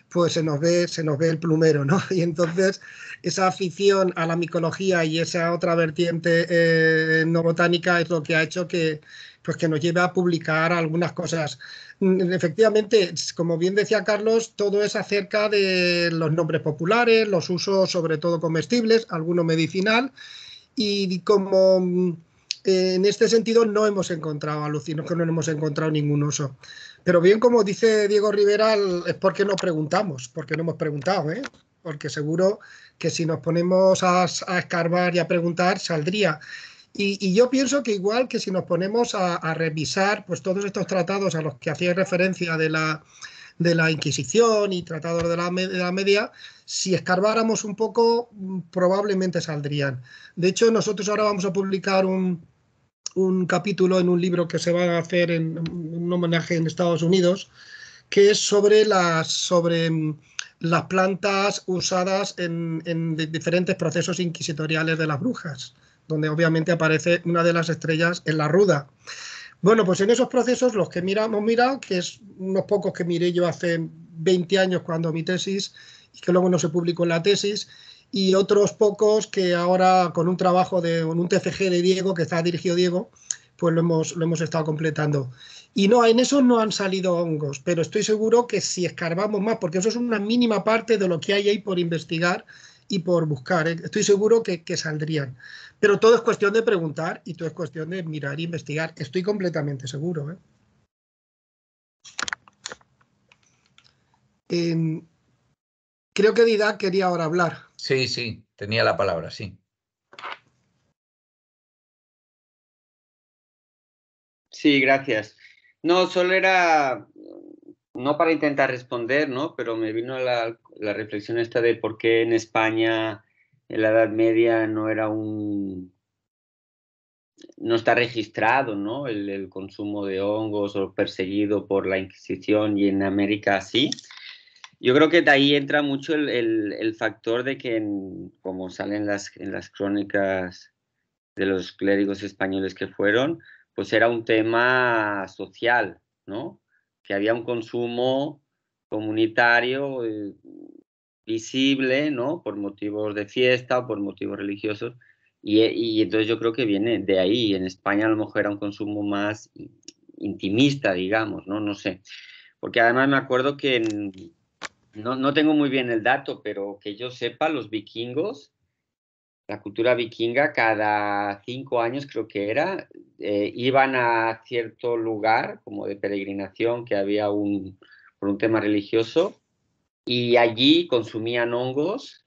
Speaker 6: pues se nos ve, se nos ve el plumero, ¿no? Y entonces esa afición a la micología y esa otra vertiente eh, etnobotánica es lo que ha hecho que, pues que nos lleve a publicar algunas cosas Mm, efectivamente, como bien decía Carlos, todo es acerca de los nombres populares, los usos sobre todo comestibles, alguno medicinal, y como mm, eh, en este sentido no hemos encontrado alucinos, que no hemos encontrado ningún uso. Pero bien, como dice Diego Rivera, es porque no preguntamos, porque no hemos preguntado, ¿eh? porque seguro que si nos ponemos a escarbar y a preguntar, saldría. Y, yo pienso que igual que si nos ponemos a, revisar pues, todos estos tratados a los que hacía referencia de la, de la Inquisición y tratados de la, de la media, si escarbáramos un poco, mm, probablemente saldrían. De hecho, nosotros ahora vamos a publicar un, un capítulo en un libro que se va a hacer en un homenaje en Estados Unidos, que es sobre las, sobre mm, las plantas usadas en, en diferentes procesos inquisitoriales de las brujas donde obviamente aparece una de las estrellas en la ruda. Bueno, pues en esos procesos los que miramos, mirado, que es unos pocos que miré yo hace 20 años cuando mi tesis, y que luego no se publicó en la tesis, y otros pocos que ahora con un trabajo de con un TCG de Diego, que está dirigido Diego, pues lo hemos, lo hemos estado completando. Y no, en eso no han salido hongos, pero estoy seguro que si escarbamos más, porque eso es una mínima parte de lo que hay ahí por investigar y por buscar, ¿eh? estoy seguro que saldrían. Pero todo es cuestión de preguntar y todo es cuestión de mirar e investigar. Estoy completamente seguro. ¿eh? creo que Didac quería ahora hablar.
Speaker 3: Sí, sí, tenía la palabra, sí.
Speaker 2: Sí, gracias. No, solo era, no para intentar responder, ¿no? Pero me vino la reflexión esta de por qué en España en la Edad Media no era un... no está registrado, ¿no? El, consumo de hongos o perseguido por la Inquisición y en América sí. Yo creo que de ahí entra mucho el, el, factor de que, como salen las, en las crónicas de los clérigos españoles que fueron, pues era un tema social, ¿no? Que había un consumo comunitario, eh, visible, ¿no? Por motivos de fiesta o por motivos religiosos. Y, entonces yo creo que viene de ahí. En España a lo mejor era un consumo más intimista, digamos, ¿no? No sé. Porque además me acuerdo que no, tengo muy bien el dato, pero que yo sepa, los vikingos la cultura vikinga cada cinco años creo que era, eh, iban a cierto lugar como de peregrinación que había un, por un tema religioso y allí consumían hongos,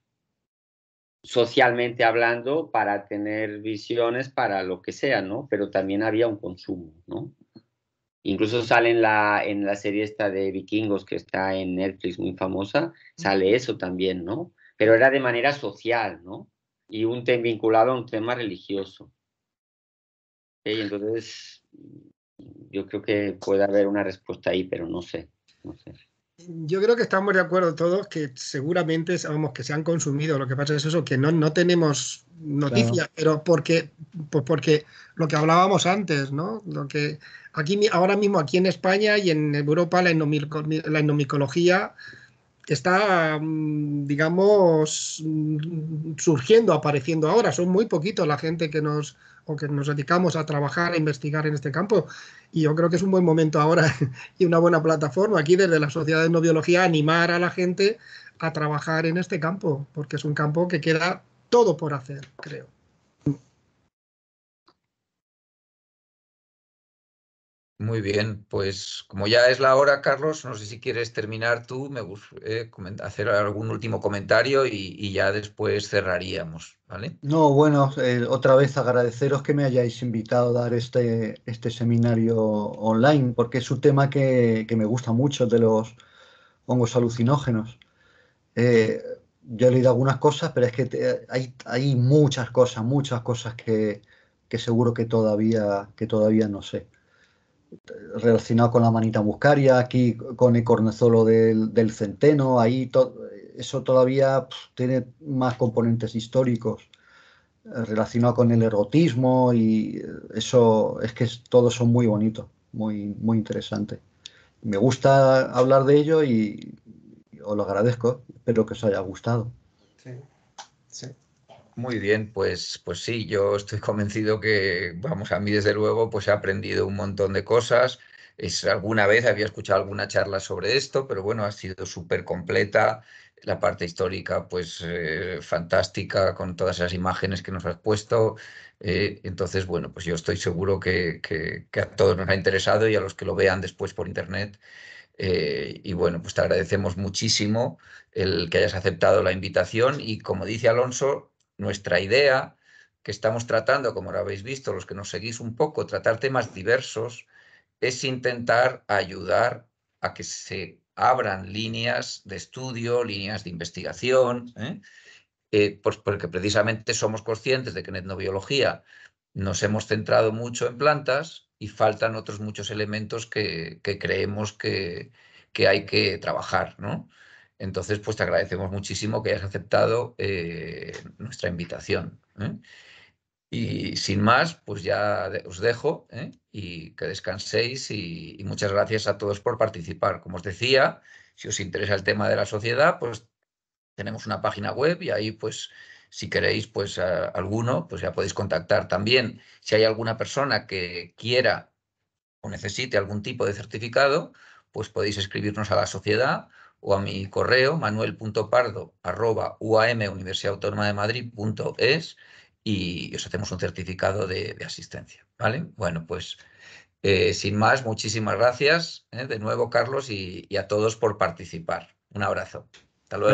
Speaker 2: socialmente hablando, para tener visiones, para lo que sea, ¿no? Pero también había un consumo, ¿no? Incluso sale en la, en la serie esta de vikingos que está en Netflix muy famosa, sale eso también, ¿no? Pero era de manera social, ¿no? Y un tema vinculado a un tema religioso. Entonces, yo creo que puede haber una respuesta ahí, pero no sé, no sé
Speaker 6: yo creo que estamos de acuerdo todos que seguramente sabemos que se han consumido. Lo que pasa es eso, que no, no tenemos noticias, pero porque, pues porque lo que hablábamos antes, ¿no? Lo que aquí ahora mismo aquí en España y en Europa la, endomicología está, mm, digamos, mm, surgiendo, apareciendo ahora. Son muy poquitos la gente que nos, que nos dedicamos a trabajar, a investigar en este campo. Y yo creo que es un buen momento ahora y una buena plataforma aquí desde la Sociedad de No Biología animar a la gente a trabajar en este campo, porque es un campo que queda todo por hacer,
Speaker 3: creo. Muy bien, pues como ya es la hora, Carlos, no sé si quieres terminar tú, me eh, hacer algún último comentario y, ya después cerraríamos, ¿vale?
Speaker 1: No, bueno, eh, otra vez agradeceros que me hayáis invitado a dar este, este seminario online, porque es un tema que, me gusta mucho de los hongos alucinógenos. Eh, yo he leído algunas cosas, pero es que hay, hay muchas cosas, muchas cosas que, que seguro que todavía, que todavía no sé relacionado con la manita muscaria, aquí con el cornezolo del, centeno, ahí todo eso todavía tiene más componentes históricos eh, relacionado con el erotismo y eh, eso es que todos son muy bonitos, muy, muy interesante. Me gusta hablar de ello y, y os lo agradezco, espero que os haya gustado.
Speaker 3: Muy bien, pues, pues sí, yo estoy convencido que, vamos, a mí desde luego, pues he aprendido un montón de cosas. Es, alguna vez había escuchado alguna charla sobre esto, pero bueno, ha sido súper completa. La parte histórica, pues eh, fantástica, con todas esas imágenes que nos has puesto. Eh, entonces, bueno, pues yo estoy seguro que, a todos nos ha interesado y a los que lo vean después por internet. Eh, y bueno, pues te agradecemos muchísimo el que hayas aceptado la invitación y como dice Alonso, nuestra idea, que estamos tratando, como lo habéis visto, los que nos seguís un poco, tratar temas diversos, es intentar ayudar a que se abran líneas de estudio, líneas de investigación, ¿eh? Eh, pues porque precisamente somos conscientes de que en etnobiología nos hemos centrado mucho en plantas y faltan otros muchos elementos que, creemos que, que, hay que trabajar, ¿no? Entonces, pues te agradecemos muchísimo que hayas aceptado eh, nuestra invitación. ¿eh? Y sin más, pues ya os dejo ¿eh? y que descanséis y, muchas gracias a todos por participar. Como os decía, si os interesa el tema de la sociedad, pues tenemos una página web y ahí pues si queréis pues alguno, pues ya podéis contactar. También si hay alguna persona que quiera o necesite algún tipo de certificado, pues podéis escribirnos a la sociedad o a mi correo madrid.es y os hacemos un certificado de, asistencia. ¿vale? Bueno, pues eh, sin más, muchísimas gracias ¿eh? de nuevo, Carlos, y, y a todos por participar. Un abrazo. Hasta luego.